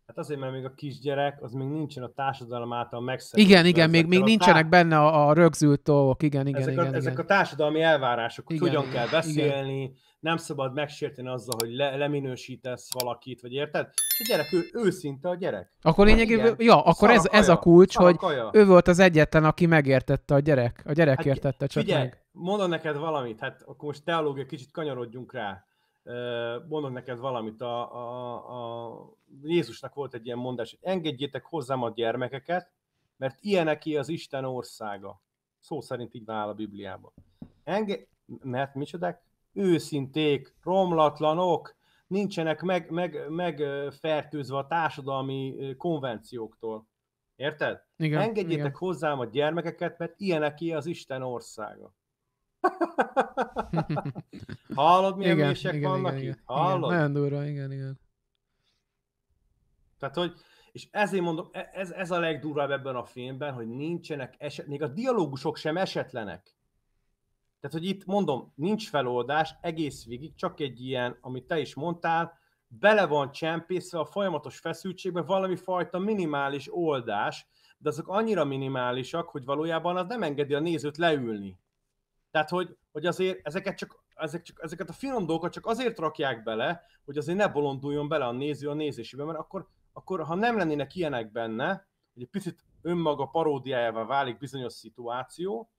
Hát azért, mert még a kisgyerek, az még nincsen a társadalom által megszerzett. Igen, igen, még, még nincsenek tá... benne a, a rögzült dolgok, igen, igen, ezek igen, a, igen. Ezek a társadalmi elvárások, hogy hogyan kell beszélni, igen. nem szabad megsérteni azzal, hogy le, leminősítesz valakit, vagy érted? És a gyerek, ő őszinte a gyerek. Akkor lényegében, hát ja, akkor ez, ez a kulcs, Szara hogy ő volt az egyetlen, aki megértette a gyerek. A gyerek hát, értette csak figyelj, meg. mondom neked valamit, hát akkor most teológia kicsit kanyarodjunk rá mondok neked valamit, a, a, a Jézusnak volt egy ilyen mondás, hogy engedjétek hozzám a gyermekeket, mert ilyeneké az Isten országa. Szó szerint így áll a Bibliában. Enge- mert micsodák? Őszinték, romlatlanok, nincsenek meg, meg, a társadalmi konvencióktól. Érted? Igen, Engedjétek igen. hozzám a gyermekeket, mert ilyeneké az Isten országa. Hallod, milyen igen, mések igen, vannak igen, itt? Igen, Hallod? Igen, nagyon durva, igen, igen. Tehát, hogy, és ezért mondom, e, ez, ez a legdurvább ebben a filmben, hogy nincsenek eset, még a dialógusok sem esetlenek. Tehát, hogy itt mondom, nincs feloldás egész végig, csak egy ilyen, amit te is mondtál, bele van csempészve a folyamatos feszültségben valami fajta minimális oldás, de azok annyira minimálisak, hogy valójában az nem engedi a nézőt leülni. Tehát, hogy, hogy azért ezeket csak, ezek csak, ezeket a finom dolgokat csak azért rakják bele, hogy azért ne bolonduljon bele a néző a nézésébe, mert akkor, akkor ha nem lennének ilyenek benne, hogy egy picit önmaga paródiájával válik bizonyos szituáció,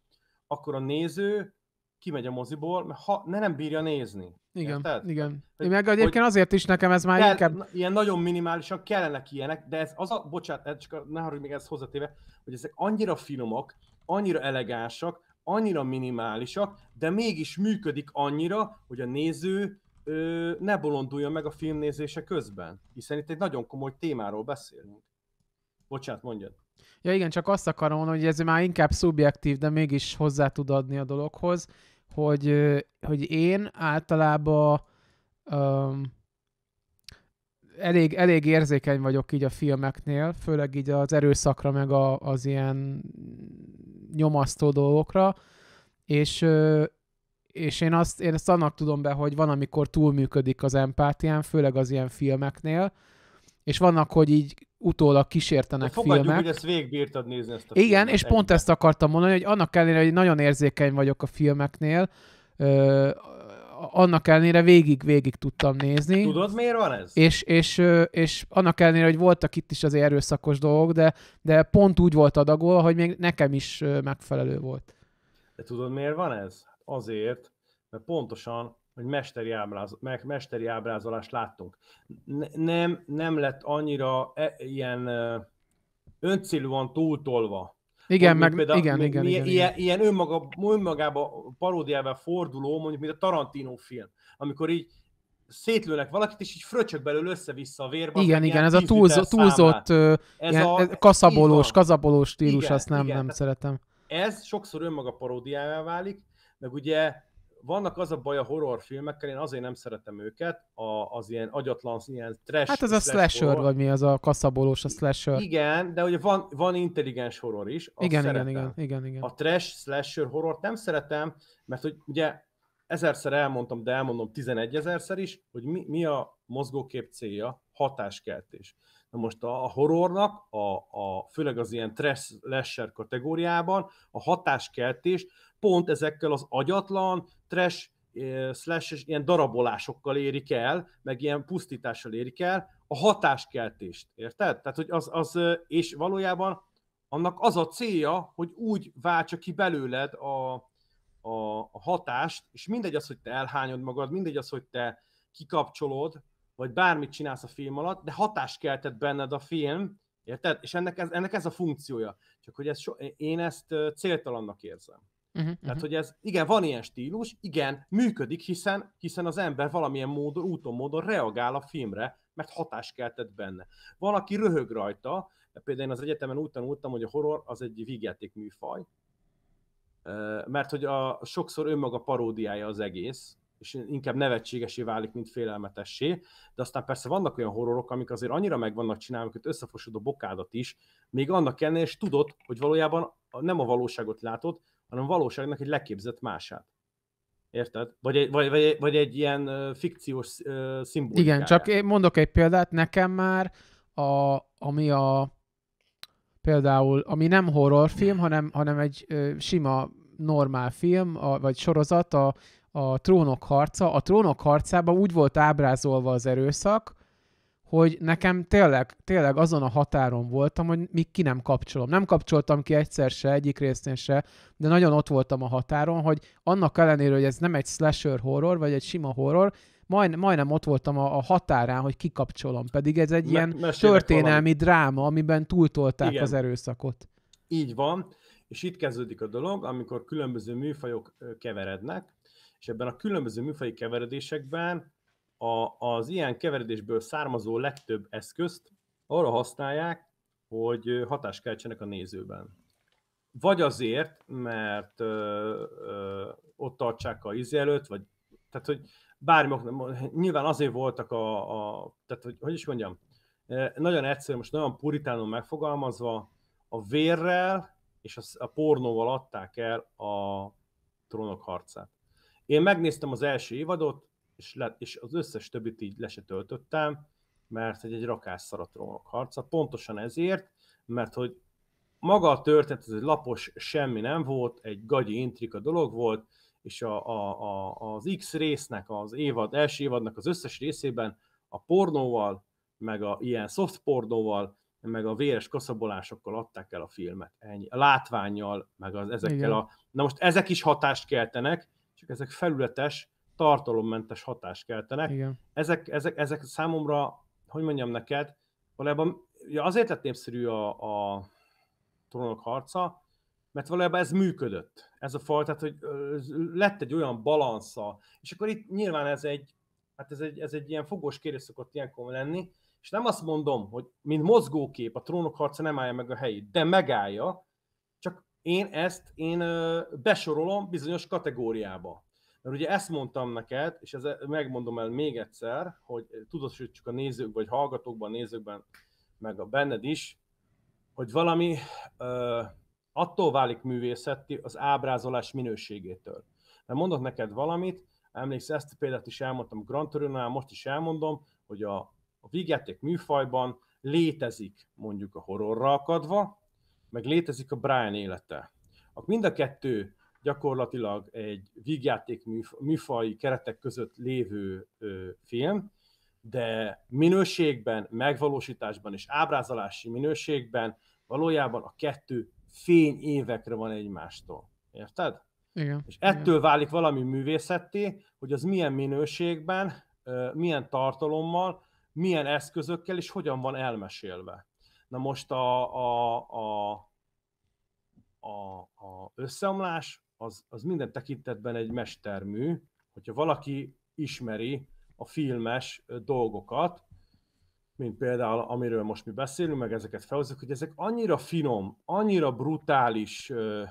akkor a néző kimegy a moziból, mert ha ne nem bírja nézni. Igen, érted? igen. Én meg egyébként hogy azért is nekem ez már kell, inkább... Ilyen nagyon minimálisan kellene ilyenek, de ez az a, bocsánat, csak ne haragudj még ezt hozzatéve, hogy ezek annyira finomak, annyira elegánsak, annyira minimálisak, de mégis működik annyira, hogy a néző ö, ne bolonduljon meg a filmnézése közben, hiszen itt egy nagyon komoly témáról beszélünk. Bocsánat, mondjad. Ja igen, csak azt akarom mondani, hogy ez már inkább szubjektív, de mégis hozzá tud adni a dologhoz, hogy, hogy én általában um, elég, elég érzékeny vagyok így a filmeknél, főleg így az erőszakra, meg a, az ilyen nyomasztó dolgokra, és, és én, azt, én ezt annak tudom be, hogy van, amikor túlműködik az empátián, főleg az ilyen filmeknél, és vannak, hogy így utólag kísértenek hát fogadjuk, filmek. Fogadjuk, hogy ezt végigbírtad nézni ezt a Igen, filmet, és pont ezt akartam mondani, hogy annak ellenére, hogy nagyon érzékeny vagyok a filmeknél, annak ellenére végig-végig tudtam nézni. Tudod, miért van ez? És, és, és annak ellenére, hogy voltak itt is az erőszakos dolgok, de, de pont úgy volt adagolva, hogy még nekem is megfelelő volt. De tudod, miért van ez? Azért, mert pontosan hogy mesteri, ábráz, mesteri ábrázolást láttunk. nem, nem lett annyira e, ilyen öncélúan túltolva igen, meg, például, igen, igen, igen, ilyen, igen. Ilyen önmaga, önmagába paródiával forduló, mondjuk, mint a Tarantino film, amikor így szétlőnek valakit, és így fröcsök belül össze-vissza a vérbe. Igen, igen, ez a túlzo, túlzott, ez ilyen, a, kaszabolós, kaszabolós stílus, igen, azt nem, igen, nem szeretem. Ez sokszor önmaga paródiává válik, meg ugye vannak az a baj a horrorfilmekkel, én azért nem szeretem őket, a, az ilyen agyatlan, ilyen trash. Hát az a slasher, horror. vagy mi az a kaszabolós, a slasher. Igen, de ugye van, van intelligens horror is. Igen, szeretem. igen, igen, igen, igen. A trash slasher horrort nem szeretem, mert hogy ugye ezerszer elmondtam, de elmondom 11 ezerszer is, hogy mi, mi a mozgókép célja, hatáskeltés. Na most a, horrornak, a, a, főleg az ilyen trash lesser kategóriában a hatáskeltés pont ezekkel az agyatlan, trash eh, slashes ilyen darabolásokkal érik el, meg ilyen pusztítással érik el a hatáskeltést, érted? Tehát, hogy az, az eh, és valójában annak az a célja, hogy úgy váltsa ki belőled a, a, a hatást, és mindegy az, hogy te elhányod magad, mindegy az, hogy te kikapcsolod, vagy bármit csinálsz a film alatt, de hatást keltett benned a film, érted? És ennek ez, ennek ez a funkciója. Csak hogy ez so, én ezt céltalannak érzem. Uh-huh, Tehát, mhm. hogy ez, igen, van ilyen stílus, igen, működik, hiszen, hiszen az ember valamilyen módon, úton, módon reagál a filmre, mert hatást keltett benne. Van, aki röhög rajta, például én az egyetemen úgy tanultam, hogy a horror az egy vígjáték műfaj, mert hogy a, sokszor önmaga paródiája az egész, és inkább nevetségesé válik, mint félelmetessé. De aztán persze vannak olyan horrorok, amik azért annyira meg vannak csinálva, hogy összefosod a bokádat is, még annak ellenére is tudod, hogy valójában nem a valóságot látod, hanem a valóságnak egy leképzett mását. Érted? Vagy egy, vagy, vagy, vagy egy ilyen fikciós uh, szimbólum. Igen, csak én mondok egy példát, nekem már a, ami a például, ami nem horrorfilm, hanem, hanem egy ö, sima normál film, a, vagy sorozat, a a Trónok harca. A Trónok harcában úgy volt ábrázolva az erőszak, hogy nekem tényleg, tényleg azon a határon voltam, hogy még ki nem kapcsolom. Nem kapcsoltam ki egyszer se, egyik részén se, de nagyon ott voltam a határon, hogy annak ellenére, hogy ez nem egy slasher horror, vagy egy sima horror, majd, majdnem ott voltam a, a határán, hogy kikapcsolom. Pedig ez egy Me- ilyen történelmi valami. dráma, amiben túltolták Igen. az erőszakot. Így van, és itt kezdődik a dolog, amikor különböző műfajok keverednek, és ebben a különböző műfai keveredésekben a, az ilyen keveredésből származó legtöbb eszközt arra használják, hogy hatást keltsenek a nézőben. Vagy azért, mert ö, ö, ott tartsák a íz előtt, vagy tehát, hogy bármi nyilván azért voltak a, a tehát, hogy, hogy is mondjam, nagyon egyszerű, most nagyon puritánul megfogalmazva, a vérrel és a, a pornóval adták el a trónok harcát. Én megnéztem az első évadot, és, le, és az összes többit így le se töltöttem, mert egy, egy rakás szaratrónok harca. Pontosan ezért, mert hogy maga a történet, ez egy lapos semmi nem volt, egy gagyi intrika dolog volt, és a, a, a, az X résznek, az évad, első évadnak az összes részében a pornóval, meg a ilyen soft pornóval, meg a véres kaszabolásokkal adták el a filmet. Ennyi. A látványjal, meg az, ezekkel Igen. a... Na most ezek is hatást keltenek, csak ezek felületes, tartalommentes hatást keltenek. Igen. Ezek, ezek, ezek számomra, hogy mondjam neked, valójában ja azért lett népszerű a, a trónok harca, mert valójában ez működött, ez a fajta tehát hogy lett egy olyan balansza, és akkor itt nyilván ez egy, hát ez egy, ez egy ilyen fogós kérdés szokott ilyenkor lenni, és nem azt mondom, hogy mint mozgókép a trónok harca nem állja meg a helyét, de megállja, én ezt én besorolom bizonyos kategóriába. Mert ugye ezt mondtam neked, és ez megmondom el még egyszer, hogy tudatosítsuk a nézők, vagy hallgatókban, nézőkben, meg a benned is, hogy valami ö, attól válik művészeti az ábrázolás minőségétől. Mert mondok neked valamit, emléksz, ezt a példát is elmondtam Grand torino most is elmondom, hogy a, a vígjáték műfajban létezik mondjuk a horrorra akadva, meg létezik a Brian élete. A mind a kettő gyakorlatilag egy vígjáték műfai keretek között lévő ö, film, de minőségben, megvalósításban és ábrázolási minőségben valójában a kettő fény évekre van egymástól. Érted? Igen. És ettől igen. válik valami művészetté, hogy az milyen minőségben, milyen tartalommal, milyen eszközökkel és hogyan van elmesélve. Na most a, a, a, a, a összeomlás az, az minden tekintetben egy mestermű, hogyha valaki ismeri a filmes dolgokat, mint például amiről most mi beszélünk, meg ezeket felhozzuk, hogy ezek annyira finom, annyira brutális ö,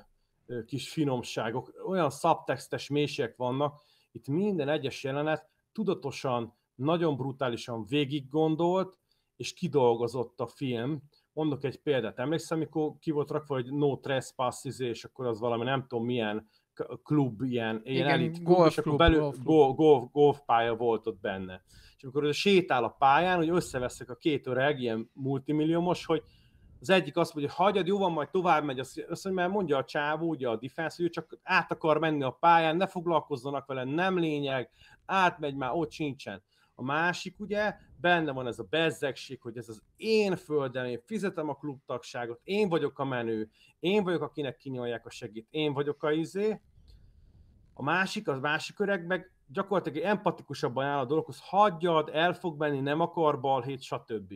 ö, kis finomságok, olyan szabtextes mélységek vannak, itt minden egyes jelenet tudatosan, nagyon brutálisan végiggondolt, és kidolgozott a film. Mondok egy példát, emlékszem, amikor ki volt rakva, hogy no trespass, és akkor az valami nem tudom milyen klub, ilyen, ilyen Igen, elit klub, golf és klub, akkor belül golf, golf, golf, golf pálya volt ott benne. És amikor sétál a pályán, hogy összeveszek a két öreg, ilyen multimilliómos, hogy az egyik azt mondja, hogy hagyjad, jó van, majd tovább megy, azt mondja, mert mondja a csávó, ugye a defense, hogy ő csak át akar menni a pályán, ne foglalkozzanak vele, nem lényeg, átmegy már, ott sincsen. A másik ugye, benne van ez a bezzegség, hogy ez az én földem, én fizetem a klubtagságot, én vagyok a menő, én vagyok, akinek kinyolják a segít, én vagyok a izé. A másik, az másik öreg meg gyakorlatilag empatikusabban áll a dologhoz, hagyjad, el fog menni, nem akar balhét, stb.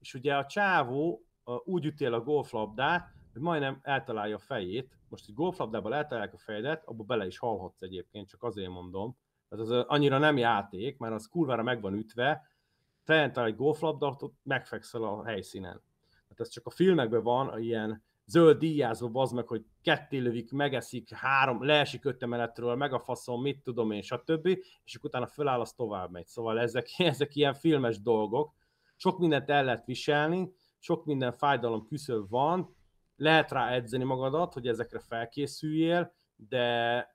És ugye a csávó úgy ütél a golflabdát, hogy majdnem eltalálja a fejét. Most egy golflabdával eltalálják a fejedet, abba bele is halhatsz egyébként, csak azért mondom. Tehát az annyira nem játék, mert az kurvára meg van ütve, Trentál egy ott megfekszel a helyszínen. Hát ez csak a filmekben van, ilyen zöld díjázva az meg, hogy ketté lövik, megeszik, három, leesik öt emeletről, meg a faszom, mit tudom én, stb. És akkor utána föláll, az tovább megy. Szóval ezek, ezek ilyen filmes dolgok. Sok mindent el lehet viselni, sok minden fájdalom küszöb van, lehet rá edzeni magadat, hogy ezekre felkészüljél, de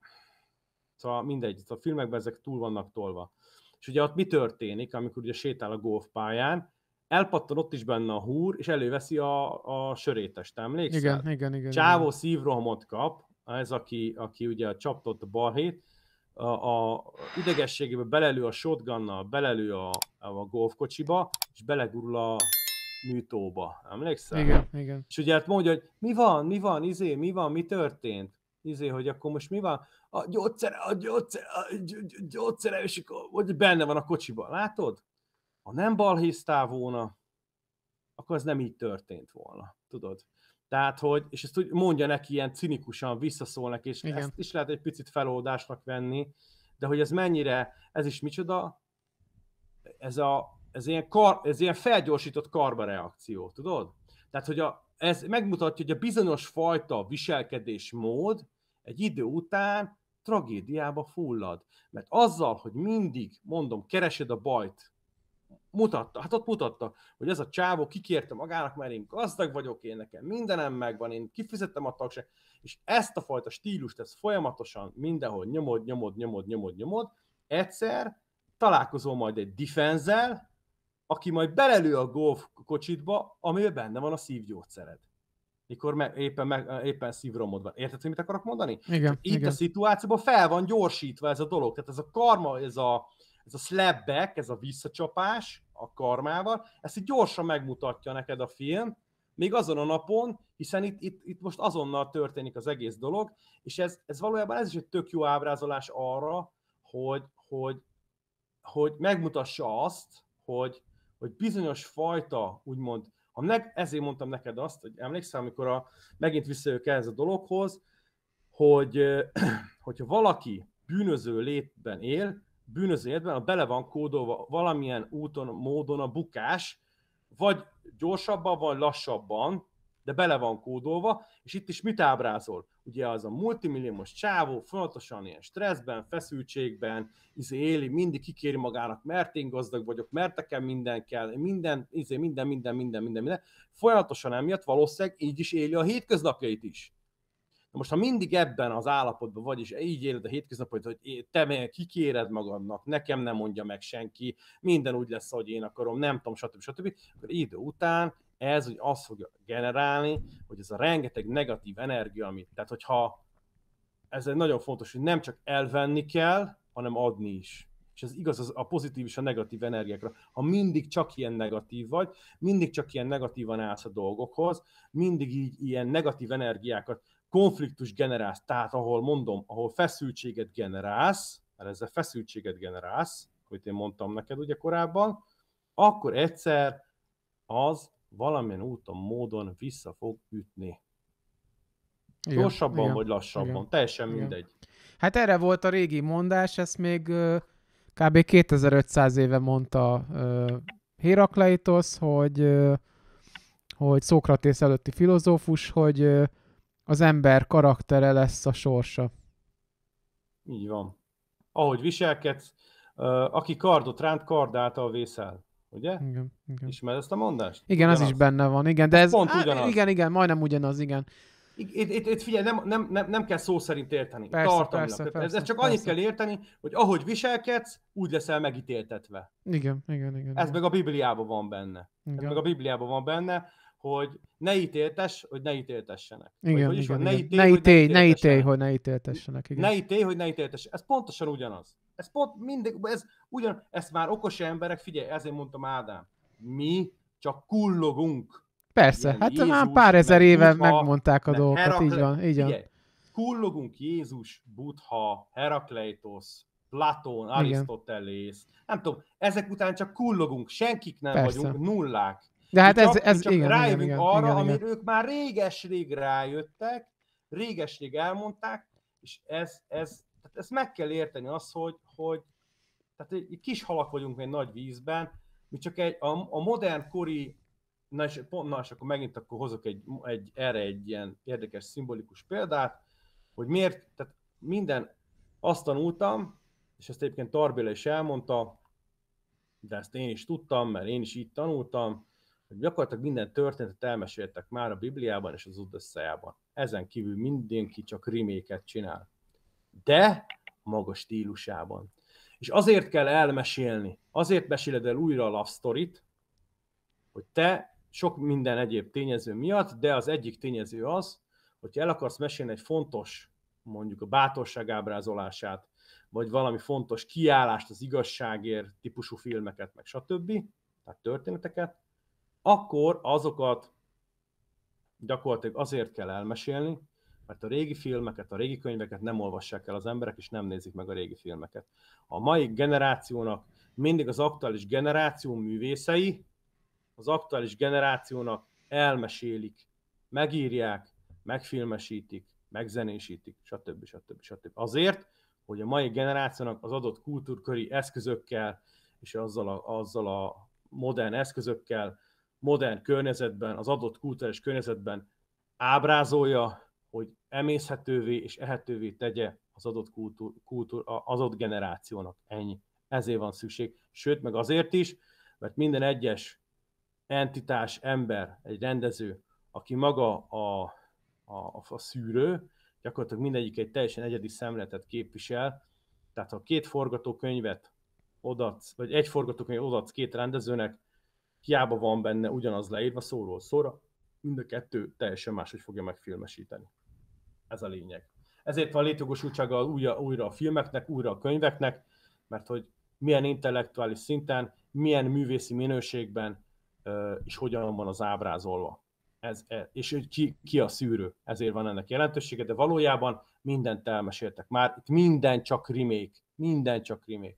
szóval mindegy, szóval a filmekben ezek túl vannak tolva. És ugye ott mi történik, amikor ugye sétál a golfpályán, elpattan ott is benne a húr, és előveszi a, a sörétest, emlékszel? Igen, igen, igen. Csávó igen. szívrohamot kap, ez aki, aki ugye csaptott a balhét, a, a idegességébe belelő a shotgunnal, belelő a, a golfkocsiba, és belegurul a műtóba, emlékszel? Igen, igen. És ugye hát mondja, hogy mi van, mi van, izé, mi van, mi történt? Izé, hogy akkor most mi van? a gyógyszere, a gyógyszere, a gyógyszere, és akkor, hogy benne van a kocsiban, látod? Ha nem balhéztál volna, akkor ez nem így történt volna, tudod? Tehát, hogy, és ezt úgy mondja neki ilyen cinikusan, visszaszólnak, és Igen. ezt is lehet egy picit feloldásnak venni, de hogy ez mennyire, ez is micsoda, ez, a, ez, ilyen, kar, ez ilyen felgyorsított karbareakció, tudod? Tehát, hogy a, ez megmutatja, hogy a bizonyos fajta viselkedésmód egy idő után tragédiába fullad. Mert azzal, hogy mindig, mondom, keresed a bajt, mutatta, hát ott mutatta, hogy ez a csávó kikérte magának, mert én gazdag vagyok, én nekem mindenem megvan, én kifizettem a tagság, és ezt a fajta stílust, tesz folyamatosan mindenhol nyomod, nyomod, nyomod, nyomod, nyomod, egyszer találkozol majd egy defenzel, aki majd belelő a golf kocsitba, amiben benne van a szívgyógyszered mikor me, éppen, me, eh, éppen szívromod van. Érted, hogy mit akarok mondani? Igen, Csak Itt igen. a szituációban fel van gyorsítva ez a dolog. Tehát ez a karma, ez a, ez a slapback, ez a visszacsapás a karmával, ezt így gyorsan megmutatja neked a film, még azon a napon, hiszen itt, itt, itt most azonnal történik az egész dolog, és ez, ez valójában ez is egy tök jó ábrázolás arra, hogy, hogy, hogy megmutassa azt, hogy, hogy bizonyos fajta, úgymond, a meg, ezért mondtam neked azt, hogy emlékszel, amikor a, megint visszajövök ehhez a dologhoz, hogy hogyha valaki bűnöző létben él, bűnöző életben, a bele van kódolva valamilyen úton, módon a bukás, vagy gyorsabban, vagy lassabban, de bele van kódolva, és itt is mit ábrázol? Ugye az a multimilliómos csávó folyamatosan ilyen stresszben, feszültségben, izé éli, mindig kikéri magának, mert én gazdag vagyok, mert nekem minden kell, minden, izé, minden, minden, minden, minden, minden. Folyamatosan emiatt valószínűleg így is éli a hétköznapjait is. Na most, ha mindig ebben az állapotban vagy, és így éled a hétköznapot, hogy te kikéred magadnak, nekem nem mondja meg senki, minden úgy lesz, ahogy én akarom, nem tudom, stb. stb., akkor idő után ez hogy azt fogja generálni, hogy ez a rengeteg negatív energia, amit, tehát hogyha ez egy nagyon fontos, hogy nem csak elvenni kell, hanem adni is. És ez igaz az a pozitív és a negatív energiákra. Ha mindig csak ilyen negatív vagy, mindig csak ilyen negatívan állsz a dolgokhoz, mindig így ilyen negatív energiákat, konfliktus generálsz, tehát ahol mondom, ahol feszültséget generálsz, mert ezzel feszültséget generálsz, amit én mondtam neked ugye korábban, akkor egyszer az valamilyen úton, módon vissza fog ütni. Gyorsabban vagy lassabban, igen, teljesen igen. mindegy. Hát erre volt a régi mondás, ezt még kb. 2500 éve mondta Hérakleitosz, hogy, hogy Szókratész előtti filozófus, hogy az ember karaktere lesz a sorsa. Így van. Ahogy viselkedsz, aki kardot ránt, kard által vészel. Ugye? Igen, igen. Ismered ezt a mondást? Igen, ugyanaz. az is benne van, igen, de ez... Pont ugyanaz. Á, igen, igen, majdnem ugyanaz, igen. Itt, itt, itt figyelj, nem, nem, nem, nem kell szó szerint érteni. Persze, tartalmilag. Persze, persze, ez, ez csak persze. annyit kell érteni, hogy ahogy viselkedsz, úgy leszel megítéltetve. Igen, igen, igen. Ez igen. meg a Bibliában van benne. Igen. Ez meg a Bibliában van benne hogy ne ítéltes, hogy ne ítéltessenek. Igen, hogy, igen, van, igen. Ne, ítélj, ne, ítélj, ne ítélj, hogy ne ítéltessenek. Igen. Ne ítélj, hogy ne ítéltessenek. Ez pontosan ugyanaz. Ez pont mindig, ez ugyan, ezt már okos emberek, figyelj, ezért mondtam Ádám, mi csak kullogunk. Persze, hát Jézus, már pár ezer éve Buddha, megmondták a dolgokat, Herakle... így van, így van. Figyelj, kullogunk Jézus, Butha. Herakleitos, Platón, Arisztotelész, nem tudom, ezek után csak kullogunk, senkik nem Persze. vagyunk, nullák. De hát ez, ez csak igen, rájövünk igen, igen, arra, igen, amire igen. ők már réges-rég rájöttek, réges-rég elmondták, és ez, ez, tehát ezt meg kell érteni az, hogy, hogy tehát egy kis halak vagyunk egy nagy vízben, mi csak egy, a, a modern kori, na és, pont, na és akkor megint akkor hozok egy, egy, erre egy ilyen érdekes, szimbolikus példát, hogy miért, tehát minden, azt tanultam, és ezt egyébként Tarbéla is elmondta, de ezt én is tudtam, mert én is így tanultam, hogy gyakorlatilag minden történetet elmeséltek már a Bibliában és az Odesszájában. Ezen kívül mindenki csak riméket csinál. De maga stílusában. És azért kell elmesélni, azért meséled el újra a love story-t, hogy te sok minden egyéb tényező miatt, de az egyik tényező az, hogy el akarsz mesélni egy fontos, mondjuk a bátorság ábrázolását, vagy valami fontos kiállást az igazságért típusú filmeket, meg stb., tehát történeteket, akkor azokat gyakorlatilag azért kell elmesélni, mert a régi filmeket, a régi könyveket nem olvassák el az emberek, és nem nézik meg a régi filmeket. A mai generációnak mindig az aktuális generáció művészei, az aktuális generációnak elmesélik, megírják, megfilmesítik, megzenésítik, stb. stb. stb. Azért, hogy a mai generációnak az adott kultúrköri eszközökkel és azzal a, azzal a modern eszközökkel modern környezetben, az adott kultúrás környezetben ábrázolja, hogy emészhetővé és ehetővé tegye az adott, kultúr, kultúr, az adott generációnak. Ennyi. Ezért van szükség. Sőt, meg azért is, mert minden egyes entitás, ember, egy rendező, aki maga a, a, a szűrő, gyakorlatilag mindegyik egy teljesen egyedi szemletet képvisel, tehát ha két forgatókönyvet odaadsz, vagy egy forgatókönyvet odaadsz két rendezőnek, hiába van benne ugyanaz leírva szóról szóra, mind a kettő teljesen máshogy fogja megfilmesíteni. Ez a lényeg. Ezért van létjogosultsága újra, újra a filmeknek, újra a könyveknek, mert hogy milyen intellektuális szinten, milyen művészi minőségben és hogyan van az ábrázolva. Ez, e, és hogy ki, ki a szűrő, ezért van ennek jelentősége, de valójában mindent elmeséltek már, itt minden csak remake, minden csak remake.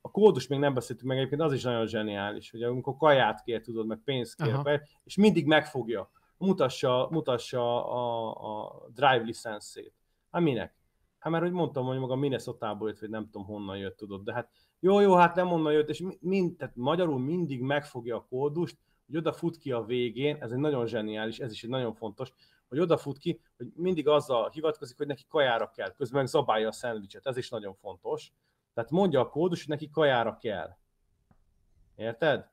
A kódus még nem beszéltük meg, egyébként az is nagyon zseniális, hogy amikor kaját kér, tudod, meg pénzt kér, Aha. és mindig megfogja, mutassa, mutassa a, a drive licenszét. Hát minek? Hát mert, hogy mondtam, hogy maga Minnesota-ból jött, vagy nem tudom honnan jött, tudod, de hát jó, jó, hát nem onnan jött, és mind, tehát magyarul mindig megfogja a kódust, hogy oda fut ki a végén, ez egy nagyon zseniális, ez is egy nagyon fontos, hogy oda fut ki, hogy mindig azzal hivatkozik, hogy neki kajára kell, közben zabálja a szendvicset, ez is nagyon fontos, tehát mondja a kódus, hogy neki kajára kell. Érted?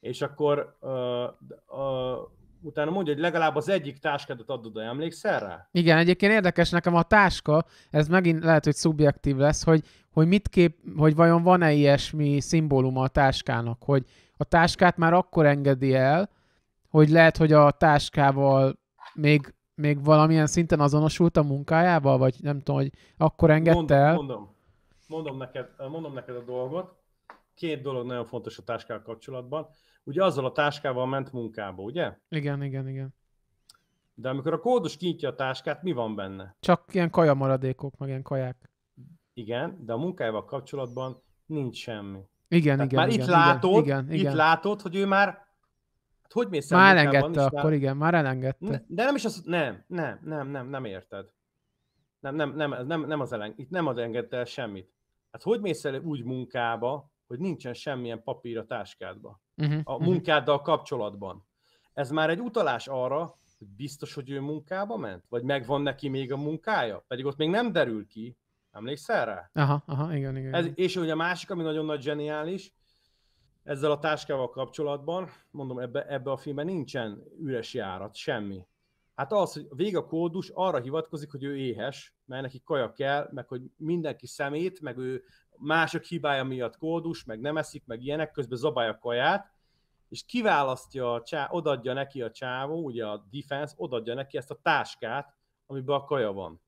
És akkor uh, uh, utána mondja, hogy legalább az egyik táskádat adod, hogy emlékszel rá? Igen, egyébként érdekes nekem a táska, ez megint lehet, hogy szubjektív lesz, hogy, hogy mit kép, hogy vajon van-e ilyesmi szimbóluma a táskának, hogy a táskát már akkor engedi el, hogy lehet, hogy a táskával még, még valamilyen szinten azonosult a munkájával, vagy nem tudom, hogy akkor engedte mondom, el. Mondom, mondom neked, mondom neked a dolgot, két dolog nagyon fontos a táskával kapcsolatban. Ugye azzal a táskával ment munkába, ugye? Igen, igen, igen. De amikor a kódos kinyitja a táskát, mi van benne? Csak ilyen kaja maradékok, meg ilyen kaják. Igen, de a munkájával kapcsolatban nincs semmi. Igen, Tehát igen. Már igen, itt, igen, látod, igen, igen, itt látod, hogy ő már hát hogy mész Már elengedte akkor, már... igen, már elengedte. De nem is az, nem, nem, nem, nem, nem érted. Nem, nem, nem, nem, nem az ellen, itt nem az engedte el semmit. Hát hogy mész el úgy munkába, hogy nincsen semmilyen papír a táskádba, uh-huh, a uh-huh. munkáddal kapcsolatban? Ez már egy utalás arra, hogy biztos, hogy ő munkába ment? Vagy megvan neki még a munkája? Pedig ott még nem derül ki. Emlékszel rá? Aha, aha, igen, igen. Ez, és ugye a másik, ami nagyon nagy zseniális, ezzel a táskával kapcsolatban, mondom, ebbe, ebbe a filmben nincsen üres járat, semmi. Hát az, hogy vég a kódus arra hivatkozik, hogy ő éhes, mert neki kaja kell, meg hogy mindenki szemét, meg ő mások hibája miatt kódus, meg nem eszik, meg ilyenek, közben zabálja a kaját, és kiválasztja, a csá, odadja neki a csávó, ugye a defense, odadja neki ezt a táskát, amiben a kaja van.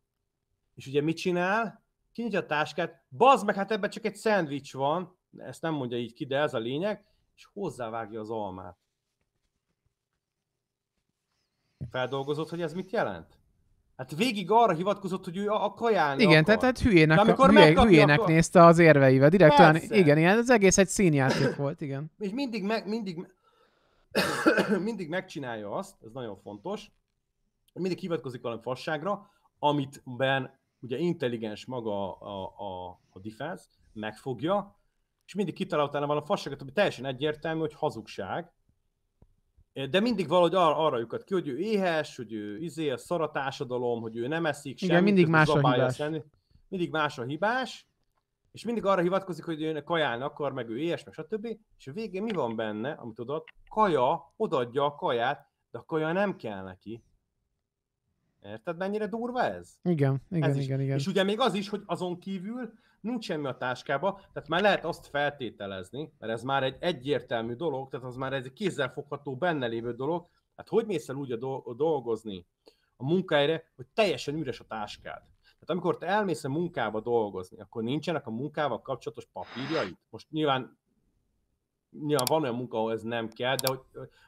És ugye mit csinál? Kinyitja a táskát, bazd meg, hát ebben csak egy szendvics van, ezt nem mondja így ki, de ez a lényeg, és hozzávágja az almát feldolgozott, hogy ez mit jelent? Hát végig arra hivatkozott, hogy ő a, a kaján. Igen, akar. tehát, hülyének, De amikor hülye, hülyének akkor... nézte az érveivel. Direkt olyan, igen, igen, ez egész egy színjáték volt, igen. És mindig, meg, mindig, mindig megcsinálja azt, ez nagyon fontos, mindig hivatkozik valami fasságra, amit ben ugye intelligens maga a, a, a defense, megfogja, és mindig kitalál utána valami fasságot, ami teljesen egyértelmű, hogy hazugság, de mindig valahogy ar- arra lyukad ki, hogy ő éhes, hogy ő izé, a szar a társadalom, hogy ő nem eszik semmit. Igen, mindig más a hibás. Lenni. Mindig más a hibás, és mindig arra hivatkozik, hogy ő kaján akar, meg ő éhes, meg stb. És a végén mi van benne, amit tudod, Kaja, odaadja a kaját, de a kaja nem kell neki. Érted, mennyire durva ez? Igen, igen, ez igen, igen, igen. És ugye még az is, hogy azon kívül nincs semmi a táskába, tehát már lehet azt feltételezni, mert ez már egy egyértelmű dolog, tehát az már egy kézzelfogható benne lévő dolog, hát hogy mész el úgy a dolgozni a munkájára, hogy teljesen üres a táskád? Tehát amikor te elmész a munkába dolgozni, akkor nincsenek a munkával kapcsolatos papírjaid? Most nyilván nyilván van olyan munka, ahol ez nem kell, de hogy,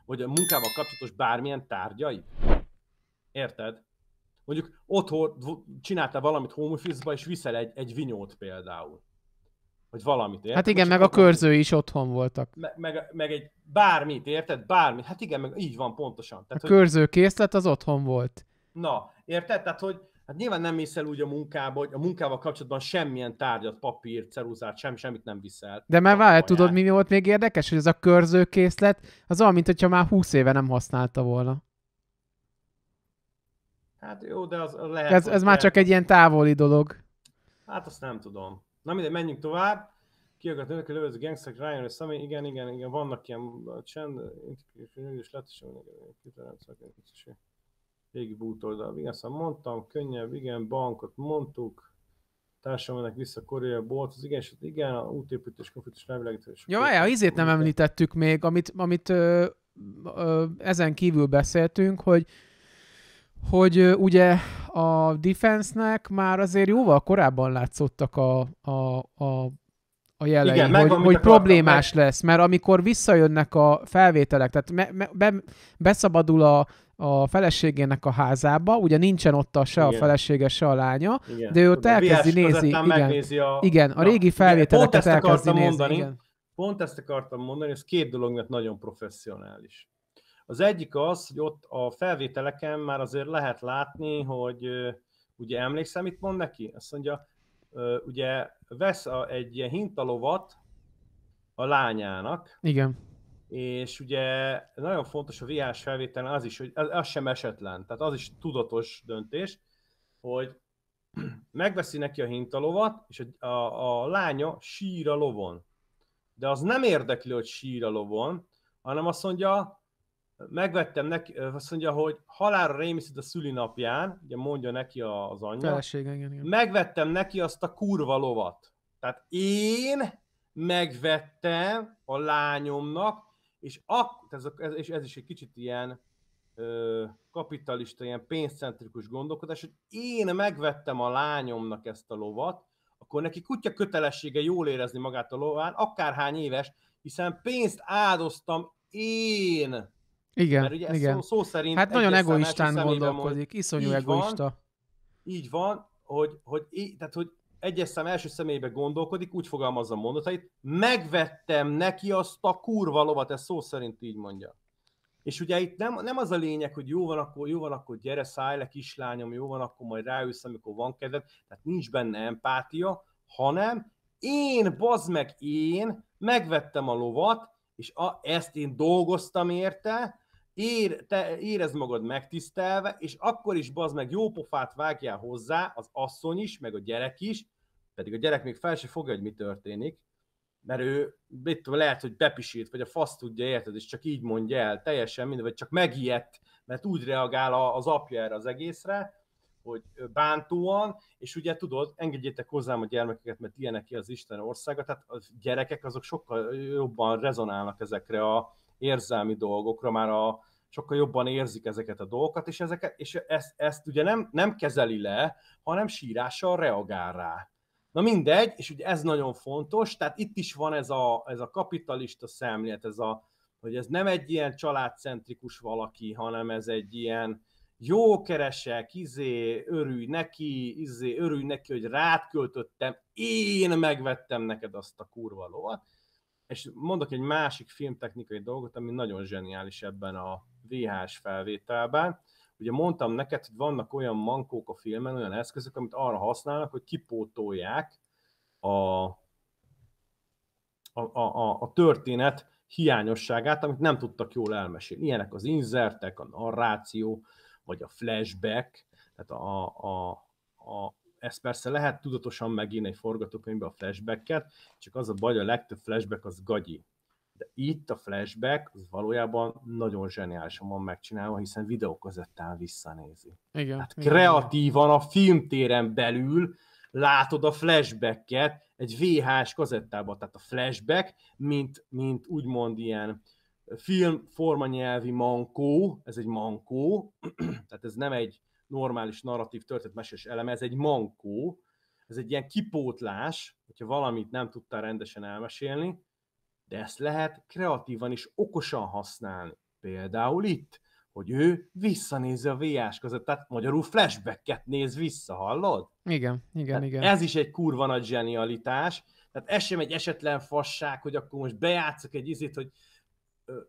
hogy a munkával kapcsolatos bármilyen tárgyai? Érted? mondjuk otthon csináltál valamit home office és viszel egy, egy vinyót például. Vagy valamit, érted? Hát igen, meg a körző is otthon voltak. Meg, meg, meg egy bármit, érted? Bármit. Hát igen, meg így van pontosan. Tehát, a hogy... körző készlet az otthon volt. Na, érted? Tehát, hogy hát nyilván nem viszel úgy a munkába, hogy a munkával kapcsolatban semmilyen tárgyat, papírt, ceruzát, sem, semmit nem viszel. De már várj, tudod, mi volt még érdekes, hogy ez a körzőkészlet, az olyan, mint hogyha már 20 éve nem használta volna. Hát jó, de az lehet... Ez, ez már csak egy ilyen távoli dolog. Hát azt nem tudom. Na mindegy, menjünk tovább. Kiagat hogy lövöző gangster, Ryan és Sammy, igen, igen, igen, vannak ilyen csend, és lett is, régi bútoldal. Igen, szóval mondtam, könnyebb, igen, bankot mondtuk, társam mennek vissza Korea bolt, az igen, és hát igen, a útépítés, konfliktus, rávilágítás. Ja, várjál, izét nem említettük még, amit, amit ö, ö, ezen kívül beszéltünk, hogy hogy ugye a defense-nek már azért jóval korábban látszottak a, a, a a jelei, Igen, hogy, hogy problémás meg... lesz, mert amikor visszajönnek a felvételek, tehát me, me, be, beszabadul a, a feleségének a házába, ugye nincsen ott a se igen. a felesége, se a lánya, igen. de ő ott elkezdi nézni, igen, a... igen, a régi felvételeket igen, elkezdi nézni. Mondani, igen. Pont ezt akartam mondani, ez két dolog, mert nagyon professzionális. Az egyik az, hogy ott a felvételeken már azért lehet látni, hogy ugye emlékszem, mit mond neki? Azt mondja, ugye vesz egy ilyen hintalovat a lányának. Igen. És ugye nagyon fontos a viás felvételen az is, hogy az sem esetlen, tehát az is tudatos döntés, hogy megveszi neki a hintalovat, és a, a, a lánya sír a lovon. De az nem érdekli, hogy sír a lovon, hanem azt mondja, megvettem neki, azt mondja, hogy halálra rémiszed a szülinapján, ugye mondja neki az anyja. Felesége, igen, igen. Megvettem neki azt a kurva lovat. Tehát én megvettem a lányomnak, és, ak- ez, a, és ez is egy kicsit ilyen ö, kapitalista, ilyen pénzcentrikus gondolkodás, hogy én megvettem a lányomnak ezt a lovat, akkor neki kutya kötelessége jól érezni magát a lován, akárhány éves, hiszen pénzt áldoztam én igen, Mert ugye igen. Szó, szó szerint hát nagyon egoistán gondolkodik, mond, iszonyú így egoista. Van, így van, hogy, hogy, így, tehát, hogy egyes szem első személybe gondolkodik, úgy fogalmazza a mondatait, megvettem neki azt a kurva lovat, ez szó szerint így mondja. És ugye itt nem, nem az a lényeg, hogy jó van, akkor, jó van, akkor gyere, szállj le, kislányom, jó van, akkor majd ráülsz, amikor van kedved, tehát nincs benne empátia, hanem én, bazd meg, én megvettem a lovat, és a, ezt én dolgoztam érte, ér, te, érezd magad megtisztelve, és akkor is bazd meg jó pofát vágjál hozzá, az asszony is, meg a gyerek is, pedig a gyerek még fel se fogja, hogy mi történik, mert ő mit tudom, lehet, hogy bepisít, vagy a fasz tudja, érted, és csak így mondja el, teljesen minden, vagy csak megijedt, mert úgy reagál az apja erre az egészre, hogy bántóan, és ugye tudod, engedjétek hozzám a gyermekeket, mert ilyenek ki az Isten országa, tehát a gyerekek azok sokkal jobban rezonálnak ezekre a, érzelmi dolgokra, már a, sokkal jobban érzik ezeket a dolgokat, és, ezeket, és ezt, ezt ugye nem, nem kezeli le, hanem sírással reagál rá. Na mindegy, és ugye ez nagyon fontos, tehát itt is van ez a, ez a kapitalista szemlélet, ez a, hogy ez nem egy ilyen családcentrikus valaki, hanem ez egy ilyen jó keresek, izé, örülj neki, izé, örülj neki, hogy rád költöttem, én megvettem neked azt a kurva lovat. És mondok egy másik filmtechnikai dolgot, ami nagyon zseniális ebben a VHS felvételben. Ugye mondtam neked, hogy vannak olyan mankók a filmen, olyan eszközök, amit arra használnak, hogy kipótolják a, a, a, a történet hiányosságát, amit nem tudtak jól elmesélni. Ilyenek az inzertek, a narráció, vagy a flashback, tehát a, a, a, ez persze lehet tudatosan megírni egy forgatókönyvbe a flashbacket, csak az a baj, hogy a legtöbb flashback az gagyi. De itt a flashback az valójában nagyon zseniálisan van megcsinálva, hiszen videókazettán visszanézi. Igen, hát igen. kreatívan a filmtéren belül látod a flashbacket egy VHS kazettába, tehát a flashback, mint, mint úgymond ilyen film formanyelvi mankó, ez egy mankó, tehát ez nem egy normális narratív történetmesés eleme, ez egy mankó, ez egy ilyen kipótlás, hogyha valamit nem tudtál rendesen elmesélni, de ezt lehet kreatívan is okosan használni. Például itt, hogy ő visszanézi a VS között, tehát magyarul flashbacket néz vissza, hallod? Igen, igen, tehát igen. Ez is egy kurva nagy zsenialitás, tehát ez sem egy esetlen fasság, hogy akkor most bejátszok egy izit, hogy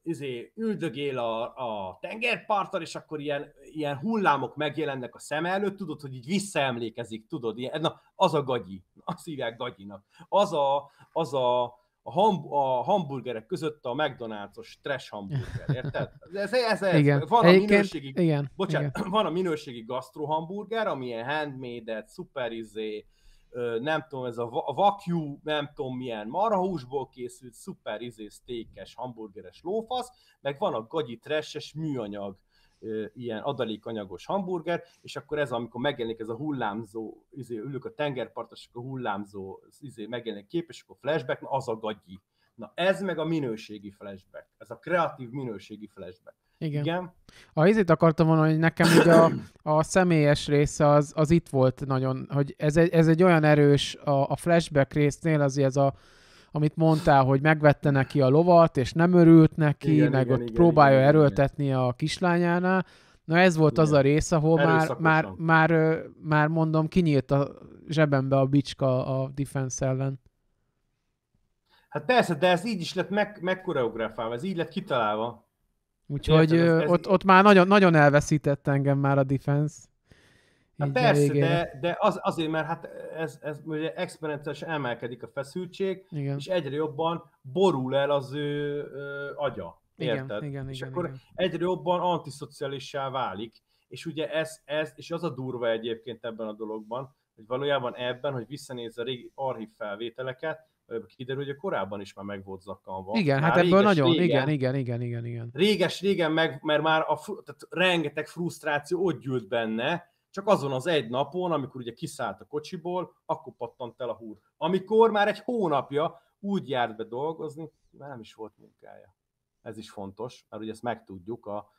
izé, üldögél a, a tengerparton, és akkor ilyen, ilyen hullámok megjelennek a szem előtt, tudod, hogy így visszaemlékezik, tudod, ilyen, na, az a gagyi, azt hívják gagyinak. Az a, az a, a, ham, a hamburgerek között a McDonald's-os trash hamburger, érted? Ez, ez, ez. Igen. Van a minőségi, igen. Bocsánat, igen. van a minőségi gastro hamburger ami ilyen handmade-et, szuper izé, nem tudom, ez a vakjú, nem tudom milyen marhahúsból készült, szuper izé, sztékes, hamburgeres lófasz, meg van a gagyi tresses műanyag ilyen adalékanyagos hamburger, és akkor ez, amikor megjelenik ez a hullámzó, izé, ülök a tengerpart, és akkor hullámzó, izé, megjelenik kép, és akkor flashback, na az a gagyi. Na ez meg a minőségi flashback, ez a kreatív minőségi flashback. Igen. Igen. A izét akartam mondani, hogy nekem ugye a, a személyes része az, az itt volt nagyon, hogy ez egy, ez egy olyan erős, a, a flashback résznél az ez a, amit mondtál, hogy megvette neki a lovat, és nem örült neki, igen, meg igen, ott igen, próbálja igen, erőltetni igen. a kislányánál. Na ez volt igen. az a rész, ahol már, már, már, már mondom, kinyílt a zsebembe a bicska a defense ellen. Hát persze, de ez így is lett meg, megkoreografálva, ez így lett kitalálva. Úgyhogy ez, ez, ott, ott már nagyon, nagyon elveszített engem már a defense. Hát persze, de, de az, azért, mert hát ez, ez ugye exponenciálisan emelkedik a feszültség, igen. és egyre jobban borul el az ő ö, agya. Érted? Igen, igen, és igen, akkor igen. egyre jobban antiszocialissá válik, és ugye ez, ez, és az a durva egyébként ebben a dologban, hogy valójában ebben, hogy visszanéz a régi archív felvételeket, kiderül, hogy a korábban is már meg volt zakkanva. Igen, hát már hát ebből réges, nagyon, régen, igen, igen, igen, igen, igen. Réges, régen meg, mert már a, tehát rengeteg frusztráció ott gyűlt benne, csak azon az egy napon, amikor ugye kiszállt a kocsiból, akkor pattant el a húr. Amikor már egy hónapja úgy járt be dolgozni, már nem is volt munkája. Ez is fontos, mert ugye ezt megtudjuk a,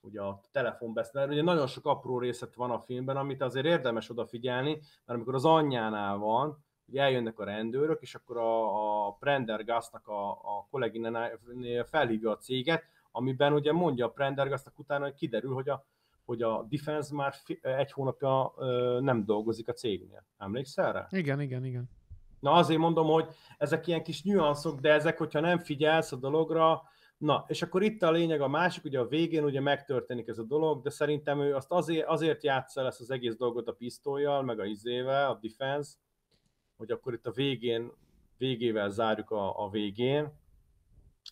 ugye a telefonbeszél, ugye nagyon sok apró részlet van a filmben, amit azért érdemes odafigyelni, mert amikor az anyjánál van, hogy eljönnek a rendőrök, és akkor a, a Prendergastnak a, a kolléginél felhívja a céget, amiben ugye mondja a Prendergastnak utána, hogy kiderül, hogy a, hogy a Defense már egy hónapja nem dolgozik a cégnél. Emlékszel rá? Igen, igen, igen. Na azért mondom, hogy ezek ilyen kis nüanszok, de ezek, hogyha nem figyelsz a dologra, na, és akkor itt a lényeg a másik, ugye a végén ugye megtörténik ez a dolog, de szerintem ő azt azért, azért játssza lesz az egész dolgot a pisztolyjal, meg a izével, a defense, hogy akkor itt a végén, végével zárjuk a, a végén.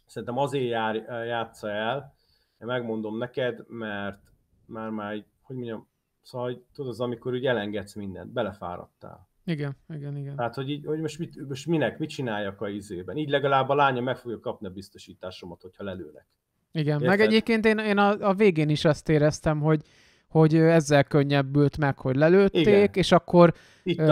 Szerintem azért jár, játsza el, én megmondom neked, mert már már, hogy mondjam, szóval hogy tudod, az amikor úgy elengedsz mindent, belefáradtál. Igen, igen, igen. Tehát, hogy, így, hogy most, mit, most minek, mit csináljak a izében? Így legalább a lánya meg fogja kapni a biztosításomat, hogyha lelőnek. Igen, Érted? meg egyébként én, én a, a végén is azt éreztem, hogy hogy ezzel könnyebbült meg, hogy lelőtték, Igen. és akkor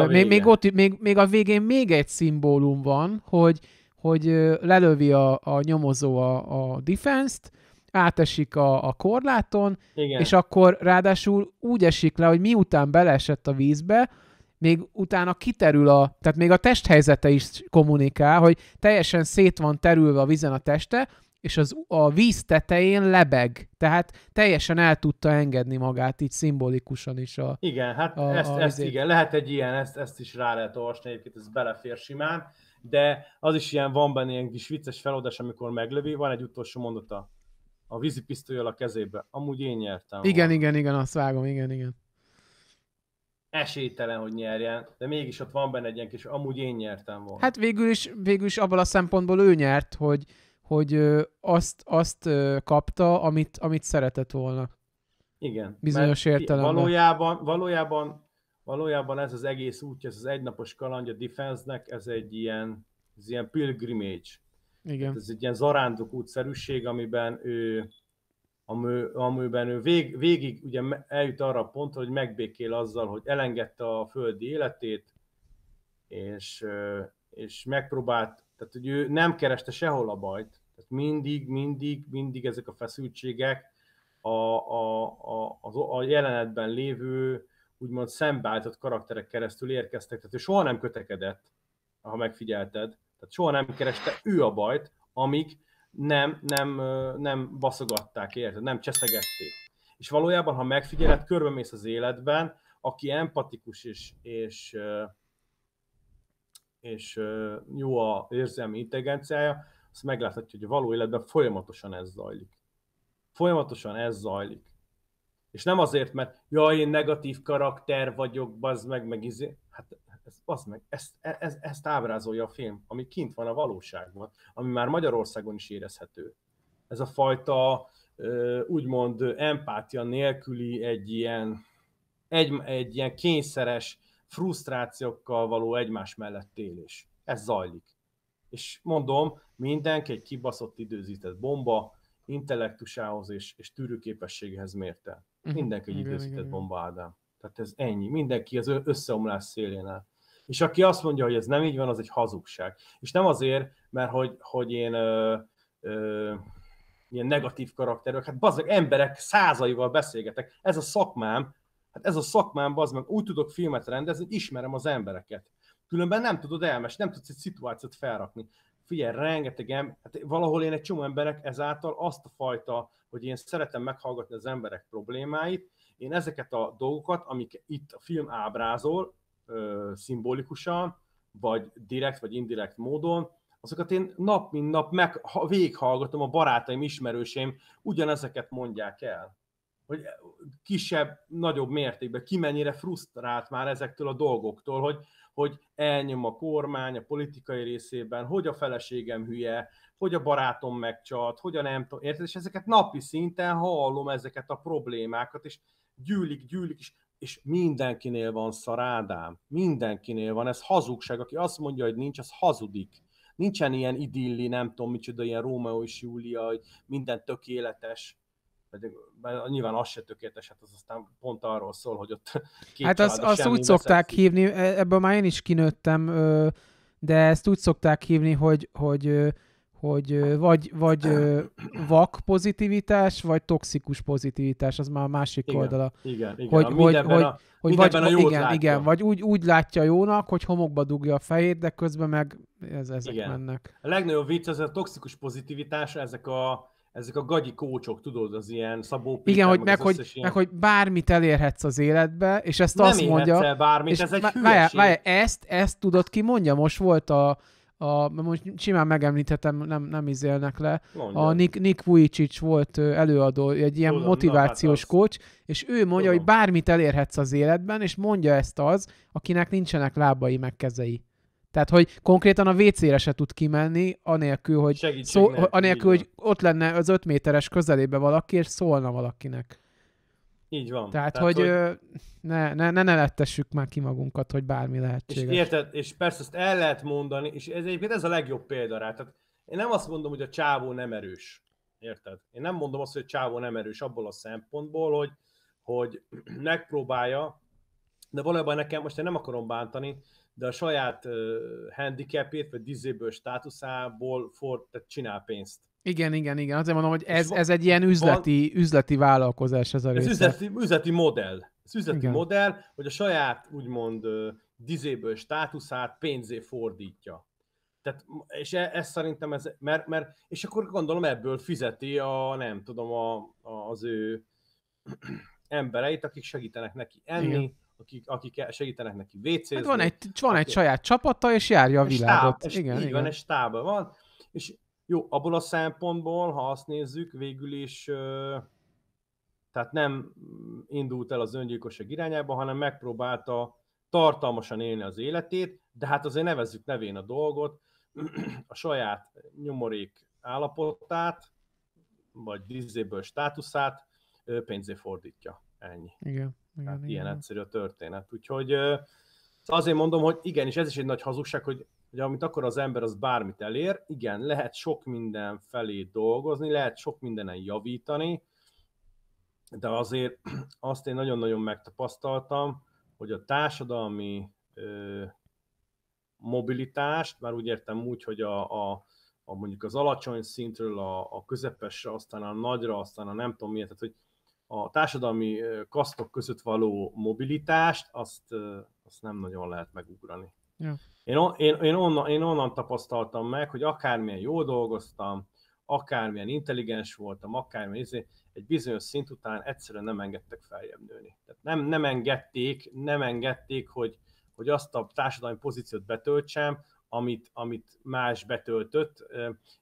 még, még, ott, még, még a végén még egy szimbólum van, hogy, hogy lelövi a, a nyomozó a, a defense-t, átesik a, a korláton, Igen. és akkor ráadásul úgy esik le, hogy miután beleesett a vízbe, még utána kiterül a, tehát még a testhelyzete is kommunikál, hogy teljesen szét van terülve a vizen a teste, és az, a víz tetején lebeg. Tehát teljesen el tudta engedni magát így szimbolikusan is. A, igen, hát a, ezt, a, ezt igen, lehet egy ilyen, ezt, ezt is rá lehet olvasni, egyébként ez belefér simán, de az is ilyen, van benne ilyen kis vicces feloldás, amikor meglövi, van egy utolsó mondata, a vízipisztolyjal a kezébe. Amúgy én nyertem. Igen, volna. igen, igen, azt vágom, igen, igen. Esélytelen, hogy nyerjen, de mégis ott van benne egy ilyen kis, amúgy én nyertem volna. Hát végül is, végül is abban a szempontból ő nyert, hogy, hogy azt, azt kapta, amit, amit szeretett volna. Igen. Bizonyos értelemben. Valójában, valójában, valójában ez az egész útja, ez az egynapos kalandja Defense-nek, ez egy ilyen, ez ilyen pilgrimage. Igen. Ez egy ilyen zarándok útszerűség, amiben ő, amő, amiben ő vég, végig ugye eljut arra a pontra, hogy megbékél azzal, hogy elengedte a földi életét, és, és megpróbált tehát, hogy ő nem kereste sehol a bajt. Tehát mindig, mindig, mindig ezek a feszültségek a, a, a, a, a jelenetben lévő úgymond szembeállított karakterek keresztül érkeztek, tehát ő soha nem kötekedett, ha megfigyelted, tehát soha nem kereste ő a bajt, amíg nem, nem, nem baszogatták, érted, nem cseszegették. És valójában, ha megfigyeled, körbemész az életben, aki empatikus és, és és jó a érzelmi intelligenciája, azt megláthatja, hogy a való életben folyamatosan ez zajlik. Folyamatosan ez zajlik. És nem azért, mert jaj, én negatív karakter vagyok, bazd meg, meg izé. Hát ez, bazd meg, ezt, e, ez, ezt ábrázolja a film, ami kint van a valóságban, ami már Magyarországon is érezhető. Ez a fajta úgymond empátia nélküli egy ilyen, egy, egy ilyen kényszeres, frusztrációkkal való egymás mellett élés. Ez zajlik. És mondom, mindenki egy kibaszott időzített bomba, intellektusához és, és tűrőképességhez mérte. Mhm. Mindenki egy időzített bomba, Ádám. Tehát ez ennyi. Mindenki az összeomlás szélén áll. És aki azt mondja, hogy ez nem így van, az egy hazugság. És nem azért, mert hogy, hogy én ö, ö, ilyen negatív karakterök, hát bazdmeg emberek százaival beszélgetek. Ez a szakmám, Hát ez a szakmám, az meg úgy tudok filmet rendezni, hogy ismerem az embereket. Különben nem tudod elmes, nem tudsz egy szituációt felrakni. Figyelj, rengeteg ember, hát valahol én egy csomó emberek ezáltal azt a fajta, hogy én szeretem meghallgatni az emberek problémáit, én ezeket a dolgokat, amik itt a film ábrázol, ö, szimbolikusan, vagy direkt, vagy indirekt módon, azokat én nap mint nap meg, ha, végighallgatom, a barátaim, ismerőseim ugyanezeket mondják el hogy kisebb, nagyobb mértékben, ki mennyire frusztrált már ezektől a dolgoktól, hogy, hogy elnyom a kormány a politikai részében, hogy a feleségem hülye, hogy a barátom megcsalt, hogy a nem tudom, érted? És ezeket napi szinten hallom ezeket a problémákat, és gyűlik, gyűlik, és, és mindenkinél van szarádám, mindenkinél van, ez hazugság, aki azt mondja, hogy nincs, az hazudik. Nincsen ilyen idilli, nem tudom micsoda, ilyen Rómeó és Júlia, hogy minden tökéletes pedig nyilván az se tökéletes, hát az aztán pont arról szól, hogy ott két Hát azt az úgy szokták szexi. hívni, e- ebből már én is kinőttem, de ezt úgy szokták hívni, hogy, hogy hogy vagy, vagy vak pozitivitás, vagy toxikus pozitivitás, az már a másik igen, oldala. Igen, igen. Hogy, a hogy, hogy, a, hogy vagy, a igen, látja. igen, vagy úgy, úgy látja jónak, hogy homokba dugja a fejét, de közben meg ez, ezek igen. mennek. A legnagyobb vicc az a toxikus pozitivitás, ezek a ezek a gagyi kócsok, tudod, az ilyen Szabó Péter, Igen, hogy meg, hogy, ilyen... meg, hogy bármit elérhetsz az életbe, és ezt nem azt mondja... Nem bármit, és ez egy várjál, várjál, ezt, ezt tudod ki mondja, most volt a, a most simán megemlíthetem, nem, nem izélnek le, mondja. a Nick, Nick Vujicic volt előadó, egy ilyen Tudom, motivációs na, hát kócs, és ő mondja, Tudom. hogy bármit elérhetsz az életben, és mondja ezt az, akinek nincsenek lábai meg kezei. Tehát, hogy konkrétan a WC-re se tud kimenni, anélkül, hogy, szó, anélkül, hogy ott lenne az 5 méteres közelébe valaki, és szólna valakinek. Így van. Tehát, Tehát hogy, hogy ne, ne, ne, ne lettessük már ki magunkat, hogy bármi lehetséges. És érted, és persze ezt el lehet mondani, és ez egyébként ez a legjobb példa rá. Tehát én nem azt mondom, hogy a csávó nem erős. Érted? Én nem mondom azt, hogy a csávó nem erős abból a szempontból, hogy, hogy megpróbálja, de valójában nekem most én nem akarom bántani, de a saját uh, handicapét, vagy disabled státuszából for, tehát csinál pénzt. Igen, igen, igen. Azért mondom, hogy ez, ez egy ilyen üzleti, van, üzleti vállalkozás ez a része. Ez üzleti, üzleti modell. Ez üzleti igen. modell, hogy a saját úgymond uh, disabled státuszát pénzé fordítja. Tehát, és e, ez szerintem, ez, mert, mert, és akkor gondolom ebből fizeti a, nem tudom, a, a, az ő embereit, akik segítenek neki enni, Igen akik, akik segítenek neki vécézni. Hát van egy, van aki... egy saját csapata, és járja a világot. Stáb, igen, így igen. van, egy stába van. És jó, abból a szempontból, ha azt nézzük, végül is tehát nem indult el az öngyilkosság irányába, hanem megpróbálta tartalmasan élni az életét, de hát azért nevezzük nevén a dolgot, a saját nyomorék állapotát, vagy dizzéből státuszát pénzé fordítja. Ennyi. Igen. Igen, igen. ilyen egyszerű a történet. Úgyhogy szóval azért mondom, hogy igen, és ez is egy nagy hazugság, hogy, hogy amit akkor az ember az bármit elér, igen, lehet sok minden felé dolgozni, lehet sok mindenen javítani, de azért azt én nagyon-nagyon megtapasztaltam, hogy a társadalmi ö, mobilitást, már úgy értem úgy, hogy a, a, a mondjuk az alacsony szintről a, a közepesre, aztán a nagyra, aztán a nem tudom miért, tehát hogy a társadalmi kasztok között való mobilitást, azt, azt nem nagyon lehet megugrani. Ja. Én, én, én, onnan, én onnan tapasztaltam meg, hogy akármilyen jól dolgoztam, akármilyen intelligens voltam, akármilyen izé, egy bizonyos szint után egyszerűen nem engedtek feljebb nőni. Tehát nem, nem engedték, nem engedték, hogy, hogy azt a társadalmi pozíciót betöltsem, amit, amit más betöltött,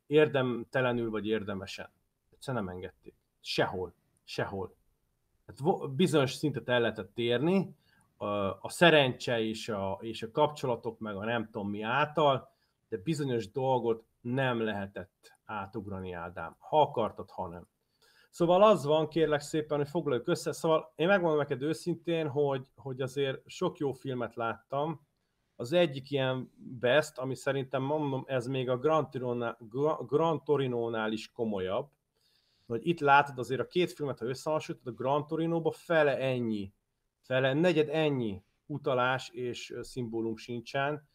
érdemtelenül vagy érdemesen. Egyszerűen nem engedték. Sehol sehol. Hát bizonyos szintet el lehetett érni, a szerencse és a, és a kapcsolatok, meg a nem tudom mi által, de bizonyos dolgot nem lehetett átugrani Ádám. Ha akartad, ha nem. Szóval az van, kérlek szépen, hogy foglaljuk össze. Szóval én megmondom neked őszintén, hogy, hogy azért sok jó filmet láttam. Az egyik ilyen best, ami szerintem mondom, ez még a Grand Torino-nál, Grand Torino-nál is komolyabb, hogy itt látod azért a két filmet, ha összehasonlítod, a Gran Torino-ba fele ennyi, fele negyed ennyi utalás és szimbólum sincsen,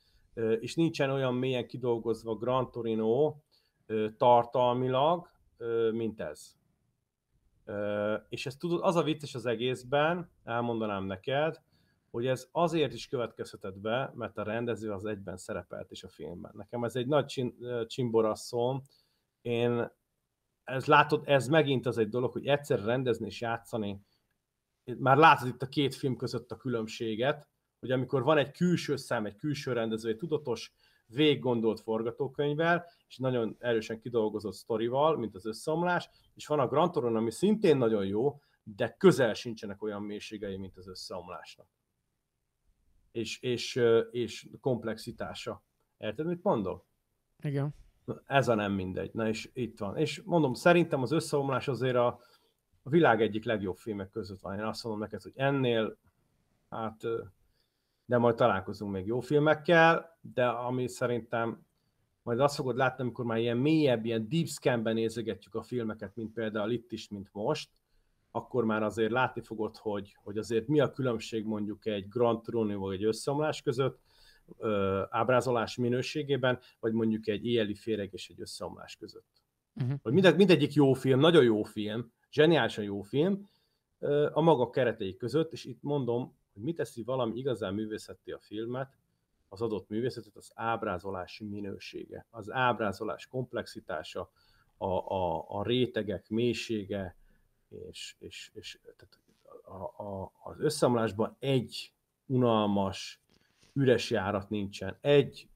és nincsen olyan mélyen kidolgozva Gran Torino tartalmilag, mint ez. És ez tudod, az a vicces az egészben, elmondanám neked, hogy ez azért is következhetett be, mert a rendező az egyben szerepelt is a filmben. Nekem ez egy nagy csin, csimboraszom, én ez látod, ez megint az egy dolog, hogy egyszer rendezni és játszani, már látod itt a két film között a különbséget, hogy amikor van egy külső szám, egy külső rendező, egy tudatos, véggondolt forgatókönyvvel, és nagyon erősen kidolgozott sztorival, mint az összeomlás, és van a Grand Toron, ami szintén nagyon jó, de közel sincsenek olyan mélységei, mint az összeomlásnak. És, és, és komplexitása. Érted, mit mondom? Igen. Ez a nem mindegy. Na és itt van. És mondom, szerintem az összeomlás azért a, a világ egyik legjobb filmek között van. Én azt mondom neked, hogy ennél, hát, de majd találkozunk még jó filmekkel, de ami szerintem majd azt fogod látni, amikor már ilyen mélyebb, ilyen deep scan-ben nézegetjük a filmeket, mint például itt is, mint most, akkor már azért látni fogod, hogy, hogy azért mi a különbség mondjuk egy Grand Turismo vagy egy összeomlás között, ö, ábrázolás minőségében, vagy mondjuk egy éjeli féreg és egy összeomlás között. Uh-huh. Hogy mindegy, mindegyik jó film, nagyon jó film, zseniálisan jó film, ö, a maga keretei között, és itt mondom, hogy mit teszi valami igazán művészeti a filmet, az adott művészetet, az ábrázolási minősége, az ábrázolás komplexitása, a, a, a rétegek mélysége, és, és, és tehát a, a, az összeomlásban egy unalmas, üres járat nincsen. Egy,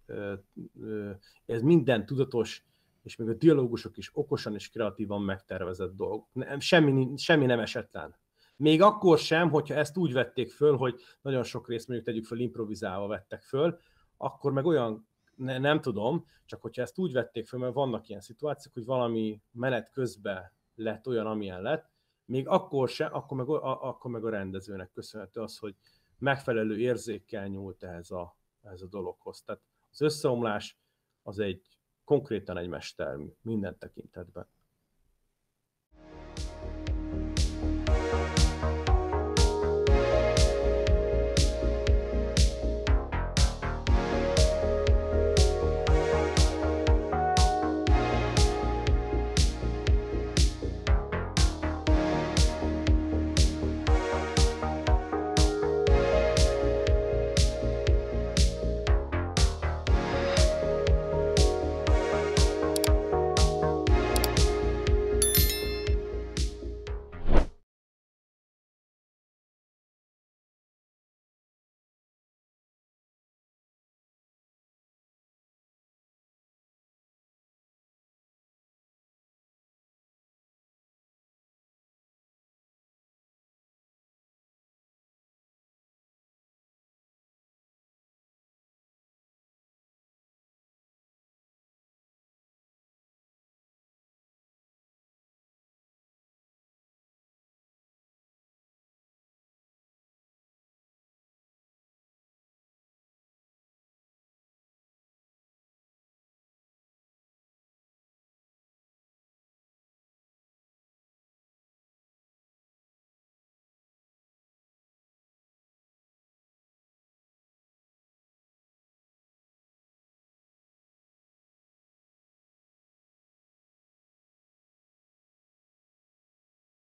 ez minden tudatos, és még a dialógusok is okosan és kreatívan megtervezett dolgok. Nem, semmi, semmi nem esetlen. Még akkor sem, hogyha ezt úgy vették föl, hogy nagyon sok részt mondjuk tegyük föl improvizálva vettek föl, akkor meg olyan ne, nem tudom, csak hogyha ezt úgy vették föl, mert vannak ilyen szituációk, hogy valami menet közben lett olyan, amilyen lett, még akkor sem akkor meg, a, akkor meg a rendezőnek köszönhető az, hogy megfelelő érzékkel nyúlt ehhez a, ehhez a dologhoz. Tehát az összeomlás az egy konkrétan egy mestermű minden tekintetben.